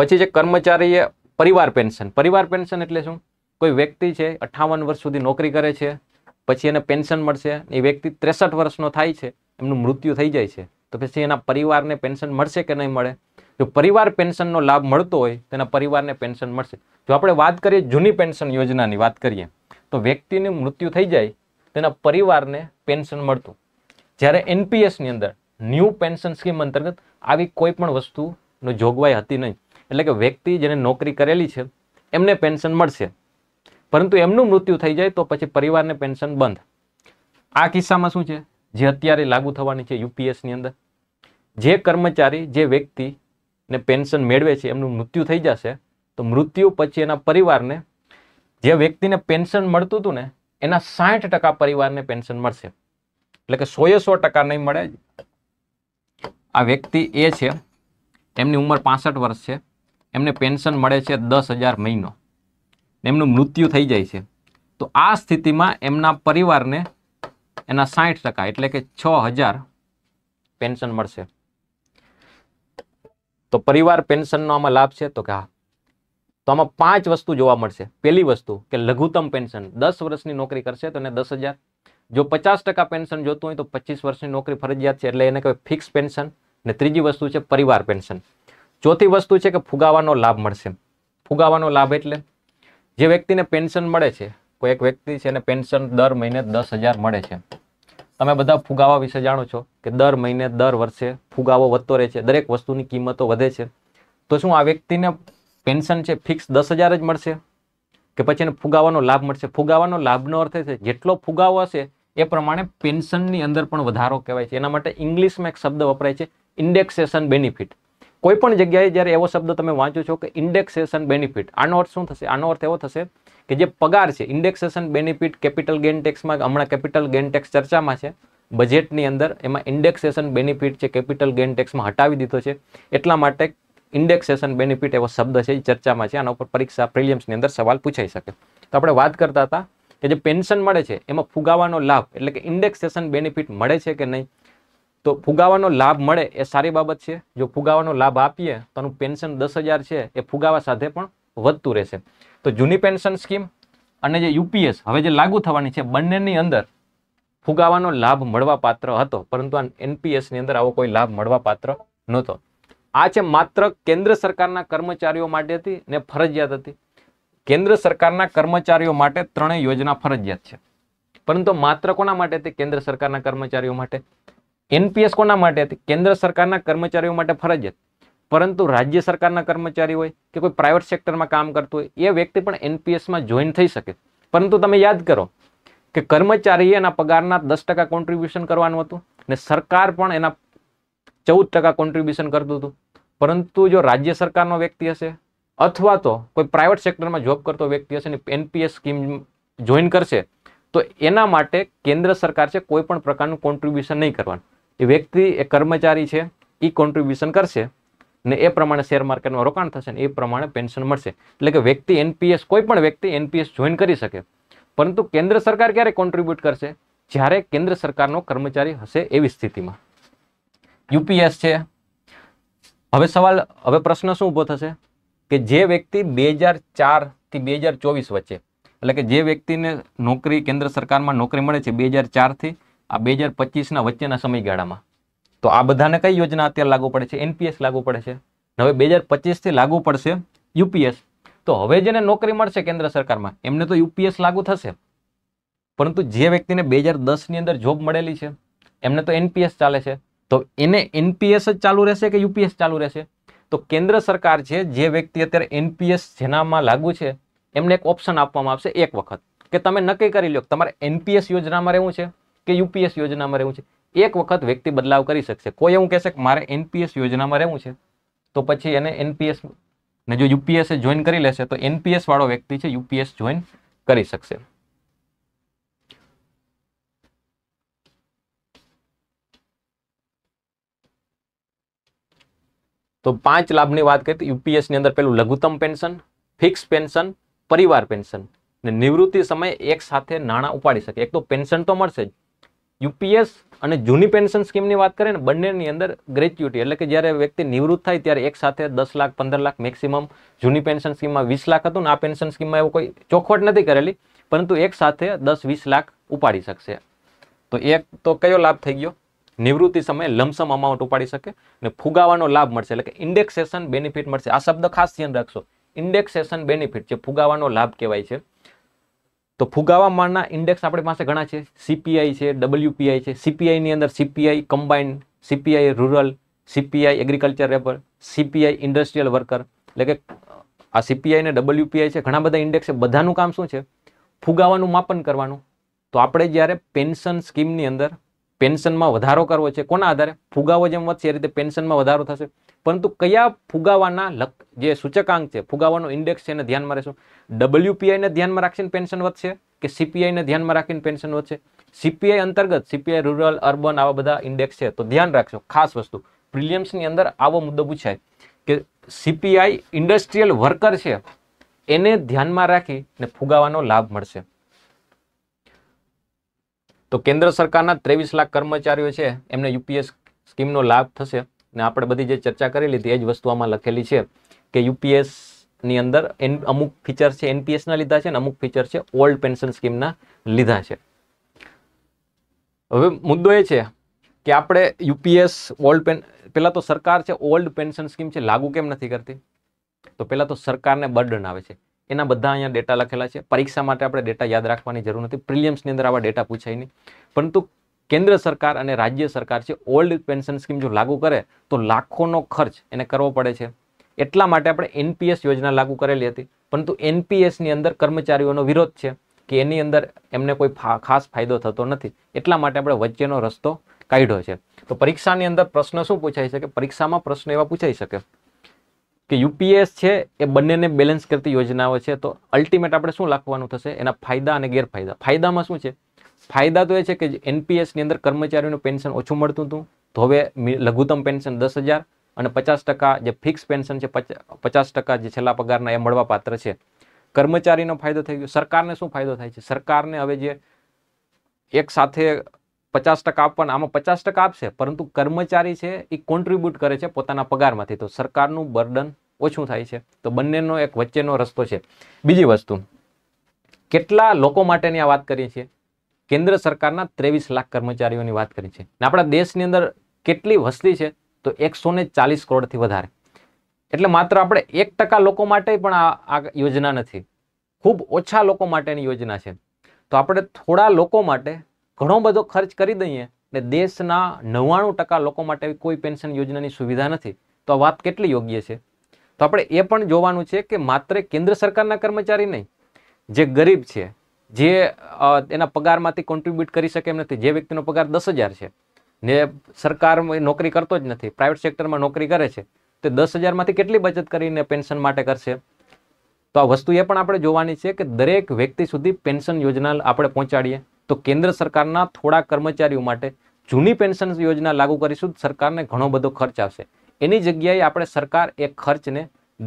પછી છે કર્મચારીએ પરિવાર પેન્શન પરિવાર પેન્શન એટલે શું કોઈ વ્યક્તિ છે અઠાવન વર્ષ સુધી નોકરી કરે છે પછી એને પેન્શન મળશે એ વ્યક્તિ ત્રેસઠ વર્ષનો થાય છે એમનું મૃત્યુ થઈ જાય છે તો પછી એના પરિવારને પેન્શન મળશે કે નહીં મળે જો પરિવાર પેન્શનનો લાભ મળતો હોય તો એના પરિવારને પેન્શન મળશે જો આપણે વાત કરીએ જૂની પેન્શન યોજનાની વાત કરીએ તો વ્યક્તિનું મૃત્યુ થઈ જાય તેના પરિવારને પેન્શન મળતું જ્યારે એનપીએસની અંદર ન્યૂ પેન્શન સ્કીમ અંતર્ગત આવી કોઈ પણ વસ્તુનો જોગવાઈ હતી નહીં એટલે કે વ્યક્તિ જેને નોકરી કરેલી છે એમને પેન્શન મળશે પરંતુ એમનું મૃત્યુ થઈ જાય તો પછી પરિવારને પેન્શન બંધ આ કિસ્સામાં શું છે જે અત્યારે લાગુ થવાની છે યુપીએસની અંદર જે કર્મચારી જે વ્યક્તિને પેન્શન મેળવે છે એમનું મૃત્યુ થઈ જશે તો મૃત્યુ પછી એના પરિવારને જે વ્યક્તિને પેન્શન મળતું હતું ને એના સાઠ ટકા પરિવારને પેન્શન મળશે એટલે કે સોએ સો ટકા નહીં મળે આ વ્યક્તિ એ છે એમની ઉંમર પાસઠ વર્ષ છે એમને પેન્શન મળે છે દસ હજાર મહિનો એમનું મૃત્યુ થઈ જાય છે તો આ સ્થિતિમાં એમના પરિવારને એના સાઠ ટકા એટલે કે છ હજાર પેન્શન મળશે તો પરિવાર પેન્શનનો આમાં લાભ છે તો કે હા તો આમાં પાંચ વસ્તુ જોવા મળશે પહેલી વસ્તુ કે લઘુત્તમ પેન્શન દસ વર્ષની નોકરી કરશે તો એને દસ હજાર જો પચાસ ટકા પેન્શન જોતું હોય તો પચીસ વર્ષની નોકરી ફરજિયાત છે એટલે એને કહેવાય ફિક્સ પેન્શન ને ત્રીજી વસ્તુ છે પરિવાર પેન્શન ચોથી વસ્તુ છે કે ફુગાવાનો લાભ મળશે ફુગાવાનો લાભ એટલે જે વ્યક્તિને પેન્શન મળે છે કોઈ એક વ્યક્તિ છે એને પેન્શન દર મહિને દસ હજાર મળે છે તમે બધા ફુગાવા વિશે જાણો છો કે દર મહિને દર વર્ષે ફુગાવો વધતો રહે છે દરેક વસ્તુની કિંમતો વધે છે તો શું આ વ્યક્તિને પેન્શન છે ફિક્સ દસ હજાર જ મળશે કે પછી એને ફુગાવાનો લાભ મળશે ફુગાવાનો લાભનો અર્થ છે જેટલો ફુગાવો હશે એ પ્રમાણે પેન્શનની અંદર પણ વધારો કહેવાય છે એના માટે ઇંગ્લિશમાં એક શબ્દ વપરાય છે ઇન્ડેક્સેશન બેનિફિટ કોઈપણ જગ્યાએ જ્યારે એવો શબ્દ તમે વાંચો છો કે ઇન્ડેક્સેશન બેનિફિટ આનો અર્થ શું થશે આનો અર્થ એવો થશે કે જે પગાર છે ઇન્ડેક્સેશન બેનિફિટ કેપિટલ ગેઇન ટેક્સમાં હમણાં કેપિટલ ગેઇન ટેક્સ ચર્ચામાં છે બજેટની અંદર એમાં ઇન્ડેક્સેશન બેનિફિટ છે કેપિટલ ગેઇન ટેક્સમાં હટાવી દીધો છે એટલા માટે ઇન્ડેક્સેશન બેનિફિટ એવો શબ્દ છે એ ચર્ચામાં છે આના ઉપર પરીક્ષા પ્રિલિયમ્સની અંદર સવાલ પૂછાઈ શકે તો આપણે વાત કરતા હતા કે જે પેન્શન મળે છે એમાં ફુગાવાનો લાભ એટલે કે ઇન્ડેક્સેશન બેનિફિટ મળે છે કે નહીં તો ફુગાવાનો લાભ મળે એ સારી બાબત છે જો ફુગાવાનો લાભ આપીએ તો એનું પેન્શન દસ છે એ ફુગાવા સાથે પણ વધતું રહેશે તો જૂની પેન્શન સ્કીમ અને જે યુપીએસ હવે જે લાગુ થવાની છે બંનેની અંદર ફુગાવાનો લાભ મળવા પાત્ર હતો પરંતુ આ એનપીએસની અંદર આવો કોઈ લાભ મળવા પાત્ર નહોતો આ છે માત્ર કેન્દ્ર સરકારના કર્મચારીઓ માટે હતી ને ફરજિયાત હતી કેન્દ્ર સરકારના કર્મચારીઓ માટે ત્રણેય યોજના ફરજિયાત છે પરંતુ માત્ર કોના માટે હતી કેન્દ્ર સરકારના કર્મચારીઓ માટે એનપીએસ કોના માટે હતી કેન્દ્ર સરકારના કર્મચારીઓ માટે ફરજ ફરજિયાત પરંતુ રાજ્ય સરકારના કર્મચારી હોય કે કોઈ પ્રાઇવેટ સેક્ટરમાં કામ કરતું હોય એ વ્યક્તિ પણ એનપીએસમાં જોઈન થઈ શકે પરંતુ તમે યાદ કરો કે કર્મચારીએ એના પગારના દસ ટકા કોન્ટ્રીબ્યુશન કરવાનું હતું ને સરકાર પણ એના ચૌદ ટકા કોન્ટ્રીબ્યુશન કરતું હતું પરંતુ જો રાજ્ય સરકારનો વ્યક્તિ હશે અથવા તો કોઈ પ્રાઇવેટ સેક્ટરમાં જોબ કરતો વ્યક્તિ હશે ને એનપીએસ સ્કીમ જોઈન કરશે તો એના માટે કેન્દ્ર સરકાર છે કોઈ પણ પ્રકારનું કોન્ટ્રીબ્યુશન નહીં કરવાનું એ વ્યક્તિ એ કર્મચારી છે એ કોન્ટ્રીબ્યુશન કરશે ને એ પ્રમાણે શેર માર્કેટમાં રોકાણ થશે ને એ પ્રમાણે પેન્શન મળશે એટલે કે વ્યક્તિ એનપીએસ કોઈ પણ વ્યક્તિ એનપીએસ જોઈન કરી શકે પરંતુ કેન્દ્ર સરકાર ક્યારે કોન્ટ્રીબ્યુટ કરશે જ્યારે કેન્દ્ર સરકારનો કર્મચારી હશે એવી સ્થિતિમાં યુપીએસ છે હવે સવાલ હવે પ્રશ્ન શું ઊભો થશે કે જે વ્યક્તિ બે હજાર ચારથી બે હજાર ચોવીસ વચ્ચે એટલે કે જે વ્યક્તિને નોકરી કેન્દ્ર સરકારમાં નોકરી મળે છે બે હજાર ચારથી આ બે હજાર પચીસના વચ્ચેના સમયગાળામાં તો આ બધાને કઈ યોજના અત્યારે લાગુ પડે છે એનપીએસ લાગુ પડે છે હવે બે હજાર પચીસથી લાગુ પડશે યુપીએસ તો હવે જેને નોકરી મળશે કેન્દ્ર સરકારમાં એમને તો યુપીએસ લાગુ થશે પરંતુ જે વ્યક્તિને બે હજાર દસની અંદર જોબ મળેલી છે એમને તો એનપીએસ ચાલે છે તો એને એનપીએસ જ ચાલુ રહેશે કે યુપીએસ ચાલુ રહેશે તો કેન્દ્ર સરકાર છે જે વ્યક્તિ અત્યારે એનપીએસ જેનામાં લાગુ છે એમને એક ઓપ્શન આપવામાં આવશે એક વખત કે તમે નક્કી કરી લો તમારે એનપીએસ યોજનામાં રહેવું છે કે યુપીએસ યોજનામાં રહેવું છે એક વખત વ્યક્તિ બદલાવ કરી શકશે કોઈ એવું કહેશે કે મારે એનપીએસ યોજનામાં રહેવું છે તો પછી એને એનપીએસ ને જો યુપીએસ જોઈન કરી લેશે તો એનપીએસ વાળો વ્યક્તિ છે યુપીએસ જોઈન કરી શકશે તો પાંચ લાભની વાત કરીએ યુપીએસ ની અંદર પેલું લઘુત્તમ પેન્શન ફિક્સ પેન્શન પરિવાર પેન્શન ને નિવૃત્તિ સમયે એક સાથે નાણાં ઉપાડી શકે એક તો પેન્શન તો મળશે જ યુપીએસ અને જૂની પેન્શન સ્કીમની વાત કરીએ ને બંનેની અંદર ગ્રેચ્યુટી એટલે કે જ્યારે વ્યક્તિ નિવૃત્ત થાય ત્યારે એક સાથે દસ લાખ પંદર લાખ મેક્સિમમ જૂની પેન્શન સ્કીમમાં વીસ લાખ હતું ને આ પેન્શન સ્કીમમાં એવું કોઈ ચોખવટ નથી કરેલી પરંતુ એક સાથે દસ વીસ લાખ ઉપાડી શકશે તો એક તો કયો લાભ થઈ ગયો નિવૃત્તિ સમયે લમસમ અમાઉન્ટ ઉપાડી શકે અને ફુગાવાનો લાભ મળશે એટલે કે ઇન્ડેક્સેશન બેનિફિટ મળશે આ શબ્દ ખાસ ધ્યાન રાખશો ઇન્ડેક્સેશન બેનિફિટ જે ફુગાવાનો લાભ કહેવાય છે તો ફુગાવા માળના ઇન્ડેક્સ આપણી પાસે ઘણા છે સીપીઆઈ છે ડબલ્યુપીઆઈ છે સીપીઆઈની અંદર CPI combined CPI rural CPI agriculture labour CPI industrial worker એટલે કે આ સીપીઆઈ ને ડબલ્યુપીઆઈ છે ઘણા બધા ઇન્ડેક્સ છે બધાનું કામ શું છે ફુગાવાનું માપન કરવાનું તો આપણે જ્યારે પેન્શન સ્કીમની અંદર પેન્શનમાં વધારો કરવો છે કોના આધારે ફુગાવો જેમ વધશે એ રીતે પેન્શનમાં વધારો થશે પરંતુ કયા ફુગાવાના જે સૂચકાંક છે ફુગાવાનો ઇન્ડેક્સ છે એને ધ્યાનમાં રહેશું ડબલ્યુપીઆઈને ધ્યાનમાં રાખીને પેન્શન વધશે કે સીપીઆઈને ધ્યાનમાં રાખીને પેન્શન વધશે સીપીઆઈ અંતર્ગત સીપીઆઈ રૂરલ અર્બન આવા બધા ઇન્ડેક્સ છે તો ધ્યાન રાખશો ખાસ વસ્તુ પ્રિલિયમ્સની અંદર આવો મુદ્દો પૂછાય કે સીપીઆઈ ઇન્ડસ્ટ્રીયલ વર્કર છે એને ધ્યાનમાં રાખીને ફુગાવાનો લાભ મળશે તો કેન્દ્ર સરકારના ત્રેવીસ લાખ કર્મચારીઓ છે એમને યુપીએસ સ્કીમનો લાભ થશે અને આપણે બધી જે ચર્ચા કરી લીધી એ જ વસ્તુ આમાં લખેલી છે કે યુપીએસની અંદર એન અમુક ફીચર છે એનપીએસના લીધા છે અને અમુક ફીચર છે ઓલ્ડ પેન્શન સ્કીમના લીધા છે હવે મુદ્દો એ છે કે આપણે યુપીએસ ઓલ્ડ પેન પહેલાં તો સરકાર છે ઓલ્ડ પેન્શન સ્કીમ છે લાગુ કેમ નથી કરતી તો પહેલાં તો સરકારને બર્ડન આવે છે એના બધા અહીંયા ડેટા લખેલા છે પરીક્ષા માટે આપણે ડેટા યાદ રાખવાની જરૂર નથી પ્રિલિયમ્સની અંદર આવા ડેટા પૂછાય નહીં પરંતુ કેન્દ્ર સરકાર અને રાજ્ય સરકાર છે ઓલ્ડ પેન્શન સ્કીમ જો લાગુ કરે તો લાખોનો ખર્ચ એને કરવો પડે છે એટલા માટે આપણે એનપીએસ યોજના લાગુ કરેલી હતી પરંતુ એનપીએસની અંદર કર્મચારીઓનો વિરોધ છે કે એની અંદર એમને કોઈ ખાસ ફાયદો થતો નથી એટલા માટે આપણે વચ્ચેનો રસ્તો કાઢ્યો છે તો પરીક્ષાની અંદર પ્રશ્ન શું પૂછાઈ શકે પરીક્ષામાં પ્રશ્ન એવા પૂછાઈ શકે કે યુપીએસ છે એ બંનેને બેલેન્સ કરતી યોજનાઓ છે તો અલ્ટિમેટ આપણે શું લખવાનું થશે એના ફાયદા અને ગેરફાયદા ફાયદામાં શું છે ફાયદા તો એ છે કે એનપીએસની અંદર કર્મચારીઓનું પેન્શન ઓછું મળતું હતું તો હવે લઘુત્તમ પેન્શન દસ હજાર અને પચાસ ટકા જે ફિક્સ પેન્શન છે પચાસ ટકા જે છેલ્લા પગારના એ મળવાપાત્ર છે કર્મચારીનો ફાયદો થઈ ગયો સરકારને શું ફાયદો થાય છે સરકારને હવે જે એક સાથે પચાસ ટકા આપવાના આમાં પચાસ ટકા આપશે પરંતુ કર્મચારી છે એ કોન્ટ્રીબ્યુટ કરે છે પોતાના પગારમાંથી તો સરકારનું બર્ડન ઓછું થાય છે તો બંનેનો એક વચ્ચેનો રસ્તો છે બીજી વસ્તુ કેટલા લોકો માટેની આ વાત કરીએ છીએ કેન્દ્ર સરકારના ત્રેવીસ લાખ કર્મચારીઓની વાત કરી છે અને આપણા દેશની અંદર કેટલી વસ્તી છે તો એકસો ને ચાલીસ કરોડથી વધારે એટલે માત્ર આપણે એક ટકા લોકો માટે પણ આ યોજના નથી ખૂબ ઓછા લોકો માટેની યોજના છે તો આપણે થોડા લોકો માટે ઘણો બધો ખર્ચ કરી દઈએ ને દેશના નવ્વાણું ટકા લોકો માટે કોઈ પેન્શન યોજનાની સુવિધા નથી તો આ વાત કેટલી યોગ્ય છે તો આપણે એ પણ જોવાનું છે કે માત્ર કેન્દ્ર સરકારના કર્મચારી નહીં જે ગરીબ છે જે એના પગારમાંથી કોન્ટ્રીબ્યુટ કરી શકે એમ નથી જે વ્યક્તિનો પગાર દસ છે ને સરકાર નોકરી કરતો જ નથી પ્રાઇવેટ સેક્ટરમાં નોકરી કરે છે તે દસ હજારમાંથી કેટલી બચત કરીને પેન્શન માટે કરશે તો આ વસ્તુ એ પણ આપણે જોવાની છે કે દરેક વ્યક્તિ સુધી પેન્શન યોજના આપણે પહોંચાડીએ તો કેન્દ્ર સરકારના થોડા કર્મચારીઓ માટે જૂની પેન્શન યોજના લાગુ કરીશું સરકારને ઘણો બધો ખર્ચ આવશે એની જગ્યાએ આપણે સરકાર એ ખર્ચને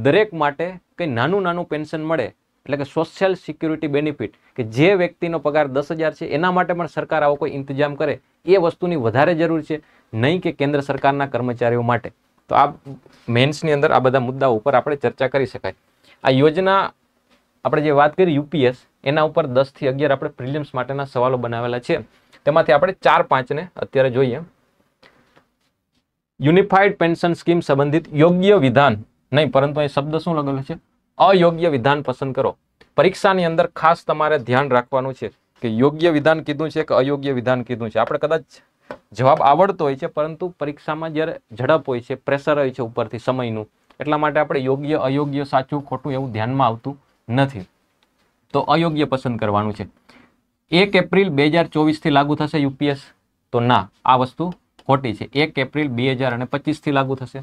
દરેક માટે કંઈ નાનું નાનું પેન્શન મળે એટલે કે સોશિયલ સિક્યુરિટી બેનિફિટ કે જે વ્યક્તિનો પગાર દસ છે એના માટે પણ સરકાર આવો કોઈ ઇંતજામ કરે એ વસ્તુની વધારે જરૂર છે નહીં કે કેન્દ્ર સરકારના કર્મચારીઓ માટે તો આ મેન્સની અંદર આ બધા મુદ્દાઓ ઉપર આપણે ચર્ચા કરી શકાય આ યોજના આપણે જે વાત કરી યુપીએસ એના ઉપર દસથી અગિયાર આપણે પ્રિલિમ્સ માટેના સવાલો બનાવેલા છે તેમાંથી આપણે ચાર પાંચને અત્યારે જોઈએ યુનિફાઈડ પેન્શન સ્કીમ સંબંધિત યોગ્ય વિધાન નહીં પરંતુ એ શબ્દ શું લગેલો છે અયોગ્ય વિધાન પસંદ કરો પરીક્ષાની અંદર ખાસ તમારે ધ્યાન રાખવાનું છે કે યોગ્ય વિધાન કીધું છે કે અયોગ્ય વિધાન કીધું છે આપણે કદાચ જવાબ આવડતો હોય છે પરંતુ પરીક્ષામાં જ્યારે ઝડપ હોય છે પ્રેશર હોય છે ઉપરથી સમયનું એટલા માટે આપણે યોગ્ય અયોગ્ય સાચું ખોટું એવું ધ્યાનમાં આવતું નથી તો અયોગ્ય પસંદ કરવાનું છે એક એપ્રિલ બે હજાર ચોવીસથી લાગુ થશે યુપીએસ તો ના આ વસ્તુ ખોટી છે એક એપ્રિલ બે હજાર અને પચીસથી લાગુ થશે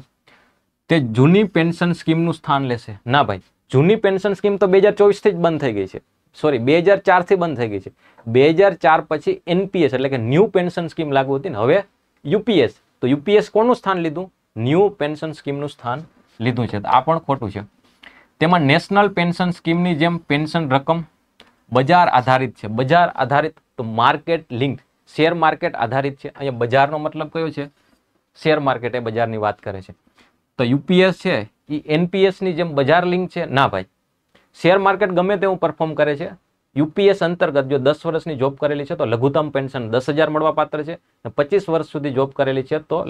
તે જૂની પેન્શન સ્કીમનું સ્થાન લેશે ના ભાઈ જૂની પેન્શન સ્કીમ તો બે હજાર ચોવીસથી જ બંધ થઈ ગઈ છે સોરી બે હજાર ચારથી બંધ થઈ ગઈ છે બે હજાર ચાર પછી એનપીએસ એટલે કે ન્યૂ પેન્શન સ્કીમ લાગુ હતી ને હવે યુપીએસ તો યુપીએસ કોનું સ્થાન લીધું ન્યૂ પેન્શન સ્કીમનું સ્થાન લીધું છે આ પણ ખોટું છે તેમાં નેશનલ પેન્શન સ્કીમની જેમ પેન્શન રકમ બજાર આધારિત છે બજાર આધારિત તો માર્કેટ લિંક શેર માર્કેટ આધારિત છે અહીંયા બજારનો મતલબ કયો છે શેર માર્કેટ એ બજારની વાત કરે છે તો યુપીએસ છે એ એનપીએસની જેમ બજાર લિંક છે ના ભાઈ શેર માર્કેટ ગમે તેવું પરફોર્મ કરે છે યુપીએસ અંતર્ગત જો દસ વર્ષની જોબ કરેલી છે તો લઘુત્તમ પેન્શન દસ હજાર મળવાપાત્ર છે અને પચીસ વર્ષ સુધી જોબ કરેલી છે તો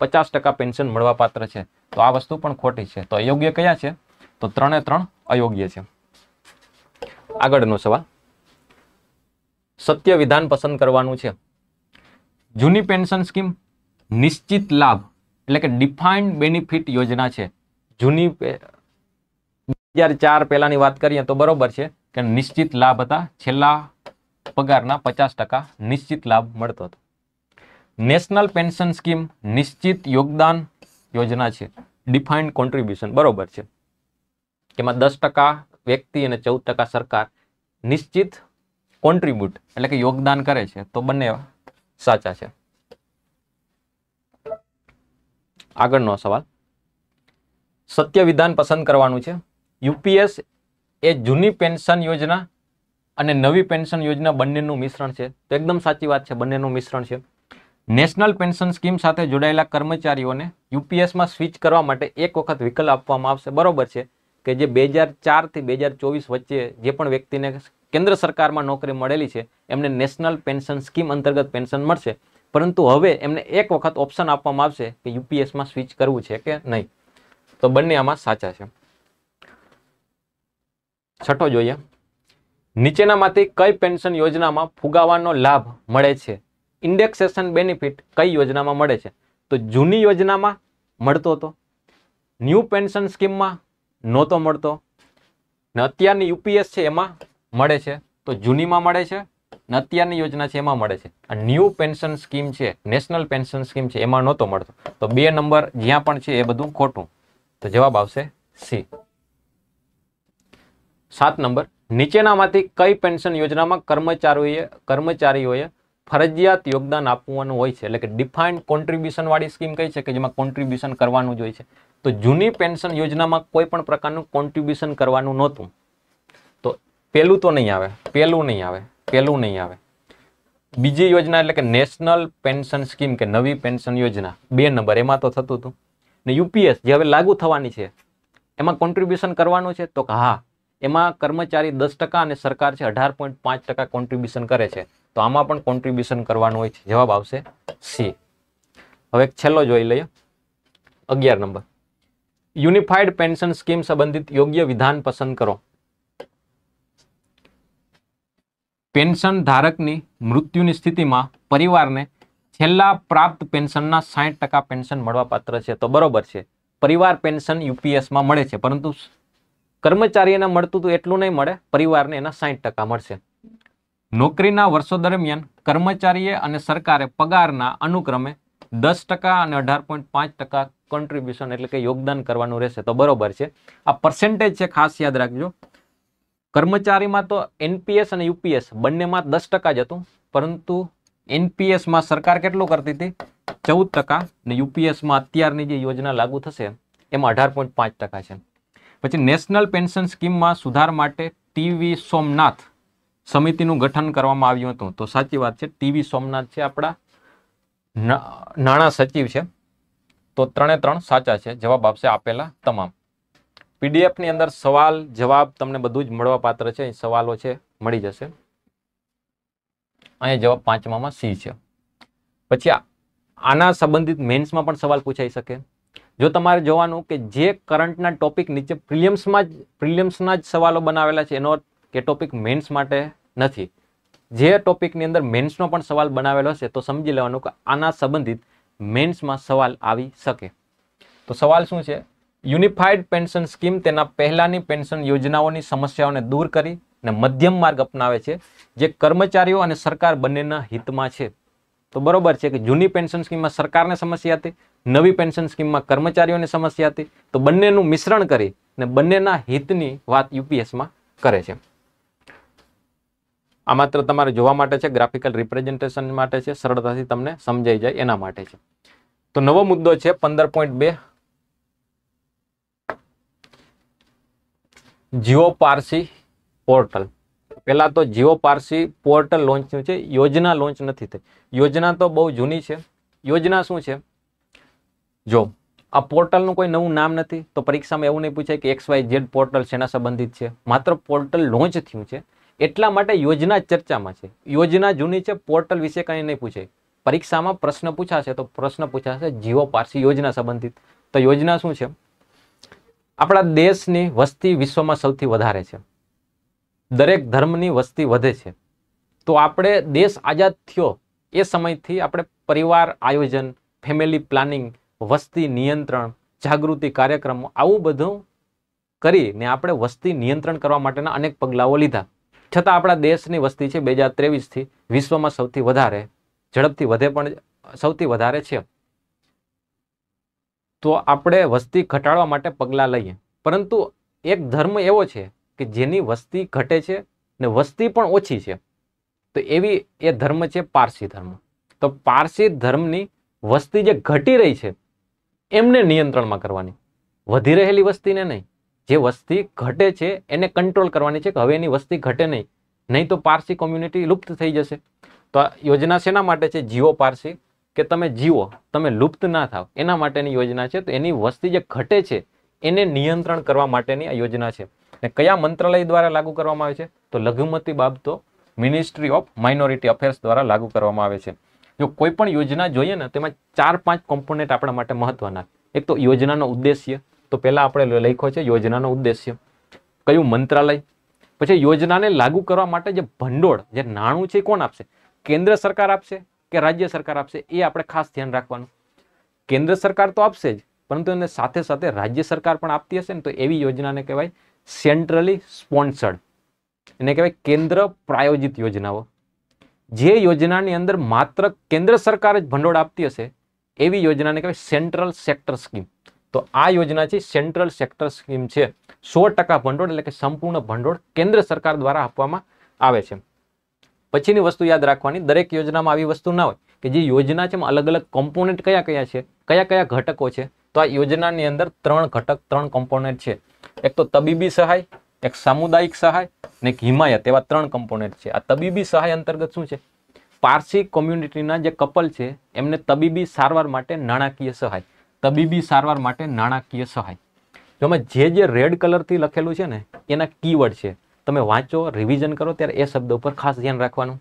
પચાસ ટકા પેન્શન મળવાપાત્ર છે તો આ વસ્તુ પણ ખોટી છે તો અયોગ્ય કયા છે તો ત્રણે ત્રણ અયોગ્ય છે આગળનો સવાલ સત્ય વિધાન પસંદ કરવાનું છે જૂની પેન્શન સ્કીમ નિશ્ચિત લાભ એટલે કે ડિફાઇન્ડ બેનિફિટ યોજના છે જૂની ચાર પહેલાંની વાત કરીએ તો બરોબર છે કે નિશ્ચિત લાભ હતા છેલ્લા પગારના પચાસ ટકા નિશ્ચિત લાભ મળતો હતો નેશનલ પેન્શન સ્કીમ નિશ્ચિત યોગદાન યોજના છે ડિફાઇન્ડ કોન્ટ્રીબ્યુશન બરોબર છે એમાં દસ ટકા વ્યક્તિ અને ચૌદ ટકા સરકાર નિશ્ચિત કોન્ટ્રીબ્યુટ એટલે કે યોગદાન કરે છે તો બંને સાચા છે આગળનો સવાલ સત્ય વિધાન પસંદ કરવાનું છે યુપીએસ એ જૂની પેન્શન યોજના અને નવી પેન્શન યોજના બંનેનું મિશ્રણ છે તો એકદમ સાચી વાત છે બંનેનું મિશ્રણ છે નેશનલ પેન્શન સ્કીમ સાથે જોડાયેલા કર્મચારીઓને યુપીએસમાં સ્વિચ કરવા માટે એક વખત વિકલ્પ આપવામાં આવશે બરોબર છે કે જે બે હજાર ચારથી બે હજાર ચોવીસ વચ્ચે જે પણ વ્યક્તિને કેન્દ્ર સરકારમાં નોકરી મળેલી છે એમને નેશનલ પેન્શન સ્કીમ અંતર્ગત પેન્શન મળશે પરંતુ હવે એમને એક વખત ઓપ્શન આપવામાં આવશે કે યુપીએસમાં સ્વિચ કરવું છે કે નહીં તો બંને આમાં સાચા છે છઠ્ઠો જોઈએ નીચેનામાંથી કઈ પેન્શન યોજનામાં ફુગાવાનો લાભ મળે છે ઇન્ડેક્સેશન બેનિફિટ કઈ યોજનામાં મળે છે તો જૂની યોજનામાં મળતો હતો ન્યૂ પેન્શન સ્કીમમાં નહોતો મળતો ને અત્યારની યુપીએસ છે એમાં મળે છે તો જૂનીમાં મળે છે ને અત્યારની યોજના છે એમાં મળે છે આ ન્યૂ પેન્શન સ્કીમ છે નેશનલ પેન્શન સ્કીમ છે એમાં નહોતો મળતો તો બે નંબર જ્યાં પણ છે એ બધું ખોટું તો જવાબ આવશે સી સાત નંબર નીચેનામાંથી કઈ પેન્શન યોજનામાં કર્મચારીઓએ કર્મચારીઓએ ફરજિયાત યોગદાન આપવાનું હોય છે એટલે કે ડિફાઇન્ડ કોન્ટ્રીબ્યુશનવાળી સ્કીમ કઈ છે કે જેમાં કોન્ટ્રીબ્યુશન કરવાનું જ હોય છે તો જૂની પેન્શન યોજનામાં કોઈ પણ પ્રકારનું કોન્ટ્રીબ્યુશન કરવાનું નહોતું તો પહેલું તો નહીં આવે પહેલું નહીં આવે પહેલું નહીં આવે બીજી યોજના એટલે કે નેશનલ પેન્શન સ્કીમ કે નવી પેન્શન યોજના બે નંબર એમાં તો થતું હતું ને યુપીએસ જે હવે લાગુ થવાની છે એમાં કોન્ટ્રીબ્યુશન કરવાનું છે તો હા એમાં કર્મચારી દસ ટકા અને સરકાર છે અઢાર પોઈન્ટ પાંચ ટકા કોન્ટ્રીબ્યુશન કરે છે તો આમાં પણ કોન્ટ્રીબ્યુશન કરવાનું હોય છે જવાબ આવશે સી હવે છેલ્લો જોઈ લઈએ અગિયાર નંબર યુનિફાઈડ પેન્શન સ્કીમ સંબંધિત યોગ્ય વિધાન પસંદ કરો પેન્શન ધારકની મૃત્યુની સ્થિતિમાં પરિવારને છેલ્લા પ્રાપ્ત પેન્શનના સાહીઠ ટકા પેન્શન મળવાપાત્ર છે તો બરોબર છે પરિવાર પેન્શન યુપીએસમાં મળે છે પરંતુ કર્મચારીને મળતું તો એટલું નહીં મળે પરિવારને એના સાહીઠ ટકા મળશે નોકરીના વર્ષો દરમિયાન કર્મચારીએ અને સરકારે પગારના અનુક્રમે દસ ટકા અને અઢાર પોઈન્ટ પાંચ ટકા કોન્ટ્રીબ્યુશન એટલે કે યોગદાન કરવાનું રહેશે તો બરોબર છે આ પર્સેન્ટેજ છે ખાસ યાદ રાખજો કર્મચારીમાં તો એનપીએસ અને યુપીએસ બંનેમાં દસ ટકા જ હતું પરંતુ એનપીએસમાં સરકાર કેટલું કરતી હતી ચૌદ ટકા ને યુપીએસમાં અત્યારની જે યોજના લાગુ થશે એમાં અઢાર પોઈન્ટ પાંચ ટકા છે પછી નેશનલ પેન્શન સ્કીમમાં સુધાર માટે ટીવી સોમનાથ સમિતિનું ગઠન કરવામાં આવ્યું હતું તો સાચી વાત છે ટીવી સોમનાથ છે આપણા નાણાં સચિવ છે તો ત્રણે ત્રણ સાચા છે જવાબ આપશે આપેલા તમામ પીડીએફની અંદર સવાલ જવાબ તમને બધું જ મળવાપાત્ર છે અહીં સવાલો છે મળી જશે અહીંયા જવાબ પાંચમામાં સી છે પછી આના સંબંધિત મેન્સમાં પણ સવાલ પૂછાઈ શકે જો તમારે જોવાનું કે જે કરંટના ટોપિક નીચે પ્રિલિયમ્સમાં જ પ્રિલિયમ્સના જ સવાલો બનાવેલા છે એનો કે ટોપિક મેન્સ માટે નથી જે ટોપિકની અંદર મેન્સનો પણ સવાલ બનાવેલો છે તો સમજી લેવાનું કે આના સંબંધિત મેન્સમાં સવાલ આવી શકે તો સવાલ શું છે યુનિફાઈડ પેન્શન સ્કીમ તેના પહેલાંની પેન્શન યોજનાઓની સમસ્યાઓને દૂર કરી અને મધ્યમ માર્ગ અપનાવે છે જે કર્મચારીઓ અને સરકાર બંનેના હિતમાં છે તો બરોબર છે કે જૂની પેન્શન સ્કીમમાં સરકારને સમસ્યા હતી નવી પેન્શન સ્કીમમાં કર્મચારીઓની સમસ્યા હતી તો બંનેનું મિશ્રણ કરી અને બંનેના હિતની વાત યુપીએસમાં કરે છે આ માત્ર તમારે જોવા માટે છે ગ્રાફિકલ રિપ્રેઝન્ટેશન માટે છે સરળતાથી તમને સમજાઈ જાય એના માટે છે તો નવો મુદ્દો છે પંદર પોઈન્ટ બે જીઓ પારસી પોર્ટલ પહેલા તો જીઓ પારસી પોર્ટલ લોન્ચ થયું છે યોજના લોન્ચ નથી થઈ યોજના તો બહુ જૂની છે યોજના શું છે જો આ પોર્ટલનું કોઈ નવું નામ નથી તો પરીક્ષામાં એવું નહીં પૂછાય કે એક્સ વાય જેડ પોર્ટલ શેના સંબંધિત છે માત્ર પોર્ટલ લોન્ચ થયું છે એટલા માટે યોજના ચર્ચામાં છે યોજના જૂની છે પોર્ટલ વિશે કંઈ નહીં પૂછે પરીક્ષામાં પ્રશ્ન પૂછાશે તો પ્રશ્ન પૂછાશે જીઓ પારસી યોજના સંબંધિત તો યોજના શું છે આપણા દેશની વસ્તી વિશ્વમાં સૌથી વધારે છે દરેક ધર્મની વસ્તી વધે છે તો આપણે દેશ આઝાદ થયો એ સમયથી આપણે પરિવાર આયોજન ફેમિલી પ્લાનિંગ વસ્તી નિયંત્રણ જાગૃતિ કાર્યક્રમો આવું બધું કરીને આપણે વસ્તી નિયંત્રણ કરવા માટેના અનેક પગલાઓ લીધા છતાં આપણા દેશની વસ્તી છે બે હજાર ત્રેવીસથી વિશ્વમાં સૌથી વધારે ઝડપથી વધે પણ સૌથી વધારે છે તો આપણે વસ્તી ઘટાડવા માટે પગલાં લઈએ પરંતુ એક ધર્મ એવો છે કે જેની વસ્તી ઘટે છે ને વસ્તી પણ ઓછી છે તો એવી એ ધર્મ છે પારસી ધર્મ તો પારસી ધર્મની વસ્તી જે ઘટી રહી છે એમને નિયંત્રણમાં કરવાની વધી રહેલી વસ્તીને નહીં જે વસ્તી ઘટે છે એને કંટ્રોલ કરવાની છે કે હવે એની વસ્તી ઘટે નહીં નહીં તો પારસી કોમ્યુનિટી લુપ્ત થઈ જશે તો આ યોજના શેના માટે છે જીઓ પારસી કે તમે જીઓ તમે લુપ્ત ના થાવ એના માટેની યોજના છે તો એની વસ્તી જે ઘટે છે એને નિયંત્રણ કરવા માટેની આ યોજના છે ને કયા મંત્રાલય દ્વારા લાગુ કરવામાં આવે છે તો લઘુમતી બાબતો મિનિસ્ટ્રી ઓફ માઇનોરિટી અફેર્સ દ્વારા લાગુ કરવામાં આવે છે જો કોઈ પણ યોજના જોઈએ ને તેમાં ચાર પાંચ કોમ્પોનેન્ટ આપણા માટે મહત્વના એક તો યોજનાનો ઉદ્દેશ્ય તો પહેલાં આપણે લખ્યો છે યોજનાનો ઉદ્દેશ્ય કયું મંત્રાલય પછી યોજનાને લાગુ કરવા માટે જે ભંડોળ જે નાણું છે કોણ આપશે કેન્દ્ર સરકાર આપશે કે રાજ્ય સરકાર આપશે એ આપણે ખાસ ધ્યાન રાખવાનું કેન્દ્ર સરકાર તો આપશે જ પરંતુ એને સાથે સાથે રાજ્ય સરકાર પણ આપતી હશે ને તો એવી યોજનાને કહેવાય સેન્ટ્રલી સ્પોન્સર્ડ એને કહેવાય કેન્દ્ર પ્રાયોજિત યોજનાઓ જે યોજનાની અંદર માત્ર કેન્દ્ર સરકાર જ ભંડોળ આપતી હશે એવી યોજનાને કહેવાય સેન્ટ્રલ સેક્ટર સ્કીમ તો આ યોજના છે સેન્ટ્રલ સેક્ટર સ્કીમ છે સો ભંડોળ એટલે કે સંપૂર્ણ ભંડોળ કેન્દ્ર સરકાર દ્વારા આપવામાં આવે છે પછીની વસ્તુ યાદ રાખવાની દરેક યોજનામાં આવી વસ્તુ ના હોય કે જે યોજના છે અલગ અલગ કોમ્પોનેન્ટ કયા કયા છે કયા કયા ઘટકો છે તો આ યોજનાની અંદર ત્રણ ઘટક ત્રણ કોમ્પોનેન્ટ છે એક તો તબીબી સહાય એક સામુદાયિક સહાય અને એક હિમાયત એવા ત્રણ કમ્પોનેન્ટ છે આ તબીબી સહાય અંતર્ગત શું છે પારસી કોમ્યુનિટીના જે કપલ છે એમને તબીબી સારવાર માટે નાણાકીય સહાય તબીબી સારવાર માટે નાણાકીય સહાય જેમાં જે જે રેડ કલરથી લખેલું છે ને એના કીવર્ડ છે તમે વાંચો રિવિઝન કરો ત્યારે એ શબ્દો પર ખાસ ધ્યાન રાખવાનું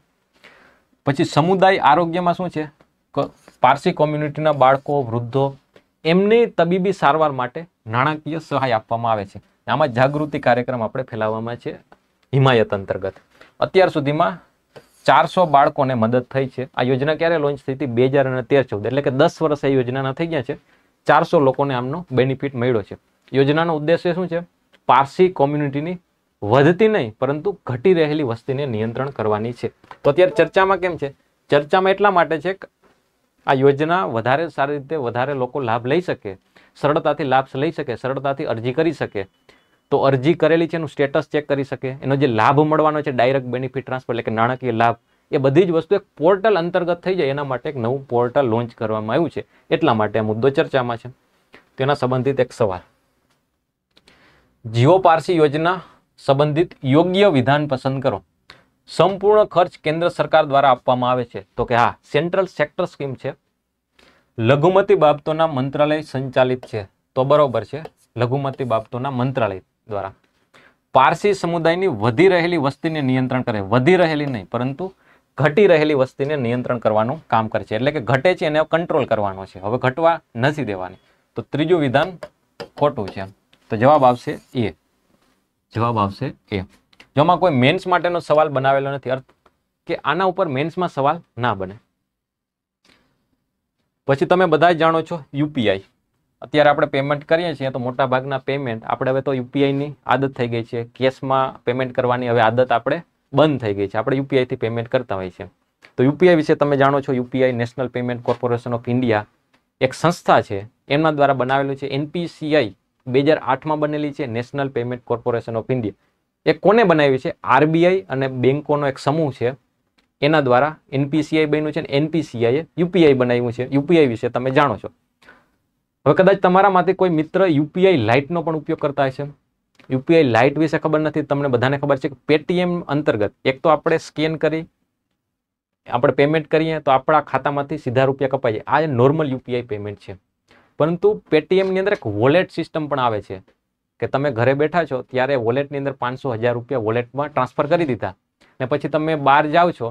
પછી સમુદાય આરોગ્યમાં શું છે પારસી કોમ્યુનિટીના બાળકો વૃદ્ધો એમને તબીબી સારવાર માટે નાણાકીય સહાય આપવામાં આવે છે આમાં જાગૃતિ કાર્યક્રમ આપણે ફેલાવવામાં છે હિમાયત અંતર્ગત અત્યાર સુધીમાં ચારસો બાળકોને મદદ થઈ છે આ યોજના ક્યારે લોન્ચ થઈ હતી બે હજાર અને તેર ચૌદ એટલે કે દસ વર્ષ એ યોજના થઈ ગયા છે ચારસો લોકોને આમનો બેનિફિટ મળ્યો છે યોજનાનો ઉદ્દેશ્ય શું છે પારસી કોમ્યુનિટીની વધતી નહીં પરંતુ ઘટી રહેલી વસ્તીને નિયંત્રણ કરવાની છે તો અત્યારે ચર્ચામાં કેમ છે ચર્ચામાં એટલા માટે છે કે આ યોજના વધારે સારી રીતે વધારે લોકો લાભ લઈ શકે સરળતાથી લાભ લઈ શકે સરળતાથી અરજી કરી શકે તો અરજી કરેલી છે એનું સ્ટેટસ ચેક કરી શકે એનો જે લાભ મળવાનો છે ડાયરેક્ટ બેનિફિટ ટ્રાન્સફર એટલે કે નાણાકીય લાભ એ બધી જ વસ્તુ એક પોર્ટલ અંતર્ગત થઈ જાય એના માટે એક નવું પોર્ટલ લોન્ચ કરવામાં આવ્યું છે એટલા માટે આ મુદ્દો ચર્ચામાં છે તેના સંબંધિત એક સવાલ જીઓ પારસી યોજના સંબંધિત યોગ્ય વિધાન પસંદ કરો સંપૂર્ણ ખર્ચ કેન્દ્ર સરકાર દ્વારા આપવામાં આવે છે તો કે હા સેન્ટ્રલ સેક્ટર સ્કીમ છે લઘુમતી બાબતોના મંત્રાલય સંચાલિત છે તો બરોબર છે લઘુમતી બાબતોના મંત્રાલય દ્વારા પારસી સમુદાયની વધી રહેલી વસ્તીને નિયંત્રણ કરે વધી રહેલી નહીં પરંતુ ઘટી રહેલી વસ્તીને નિયંત્રણ કરવાનું કામ કરે છે એટલે કે ઘટે છે એને કંટ્રોલ કરવાનો છે હવે ઘટવા નથી દેવાની તો ત્રીજું વિધાન ખોટું છે તો જવાબ આવશે એ જવાબ આવશે એ જેમાં કોઈ મેન્સ માટેનો સવાલ બનાવેલો નથી અર્થ કે આના ઉપર મેન્સમાં સવાલ ના બને પછી તમે બધા જ જાણો છો યુપીઆઈ અત્યારે આપણે પેમેન્ટ કરીએ છીએ તો મોટાભાગના પેમેન્ટ આપણે હવે તો યુપીઆઈની આદત થઈ ગઈ છે કેશમાં પેમેન્ટ કરવાની હવે આદત આપણે બંધ થઈ ગઈ છે આપણે યુપીઆઈથી પેમેન્ટ કરતા હોય છે તો યુપીઆઈ વિશે તમે જાણો છો UPI national payment corporation of India એક સંસ્થા છે એમના દ્વારા બનાવેલું છે એનપીસીઆઈ બે હજાર આઠમાં બનેલી છે national payment corporation of India એ કોને બનાવી છે આરબીઆઈ અને બેન્કોનો એક સમૂહ છે એના દ્વારા એનપીસીઆઈ બન્યું છે અને એનપીસીઆઈએ યુપીઆઈ બનાવ્યું છે યુપીઆઈ વિશે તમે જાણો છો હવે કદાચ તમારામાંથી કોઈ મિત્ર યુપીઆઈ લાઇટનો પણ ઉપયોગ કરતા હશે યુપીઆઈ લાઇટ વિશે ખબર નથી તમને બધાને ખબર છે કે પેટીએમ અંતર્ગત એક તો આપણે સ્કેન કરી આપણે પેમેન્ટ કરીએ તો આપણા ખાતામાંથી સીધા રૂપિયા કપાઈએ આ નોર્મલ યુપીઆઈ પેમેન્ટ છે પરંતુ પેટીએમની અંદર એક વોલેટ સિસ્ટમ પણ આવે છે કે તમે ઘરે બેઠા છો ત્યારે વોલેટની અંદર પાંચસો હજાર રૂપિયા વોલેટમાં ટ્રાન્સફર કરી દીધા ને પછી તમે બહાર જાઓ છો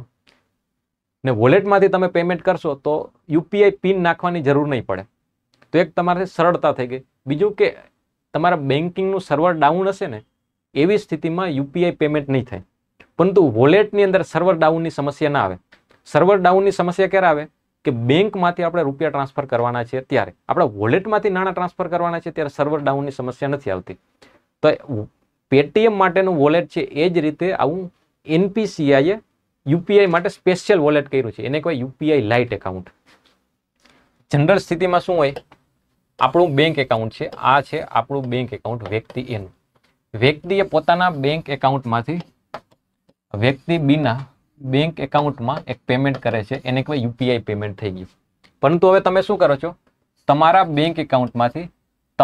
ને વોલેટમાંથી તમે પેમેન્ટ કરશો તો યુપીઆઈ પિન નાખવાની જરૂર નહીં પડે તો એક તમારે સરળતા થઈ ગઈ બીજું કે તમારા બેન્કિંગનું સર્વર ડાઉન હશે ને એવી સ્થિતિમાં યુપીઆઈ પેમેન્ટ નહીં થાય પરંતુ વોલેટની અંદર સર્વર ડાઉનની સમસ્યા ના આવે સર્વર ડાઉનની સમસ્યા ક્યારે આવે કે બેંકમાંથી આપણે રૂપિયા ટ્રાન્સફર કરવાના છે ત્યારે આપણા વોલેટમાંથી નાણાં ટ્રાન્સફર કરવાના છે ત્યારે સર્વર ડાઉનની સમસ્યા નથી આવતી તો પેટીએમ માટેનું વોલેટ છે એ જ રીતે આવું એનપીસીઆઈએ યુપીઆઈ માટે સ્પેશિયલ વોલેટ કર્યું છે એને કહેવાય યુપીઆઈ લાઇટ એકાઉન્ટ જનરલ સ્થિતિમાં શું હોય આપણું બેંક એકાઉન્ટ છે આ છે આપણું બેંક એકાઉન્ટ વ્યક્તિ એનું વ્યક્તિએ પોતાના બેંક એકાઉન્ટમાંથી વ્યક્તિ બીના બેંક એકાઉન્ટમાં એક પેમેન્ટ કરે છે એને કહેવાય યુપીઆઈ પેમેન્ટ થઈ ગયું પરંતુ હવે તમે શું કરો છો તમારા બેંક એકાઉન્ટમાંથી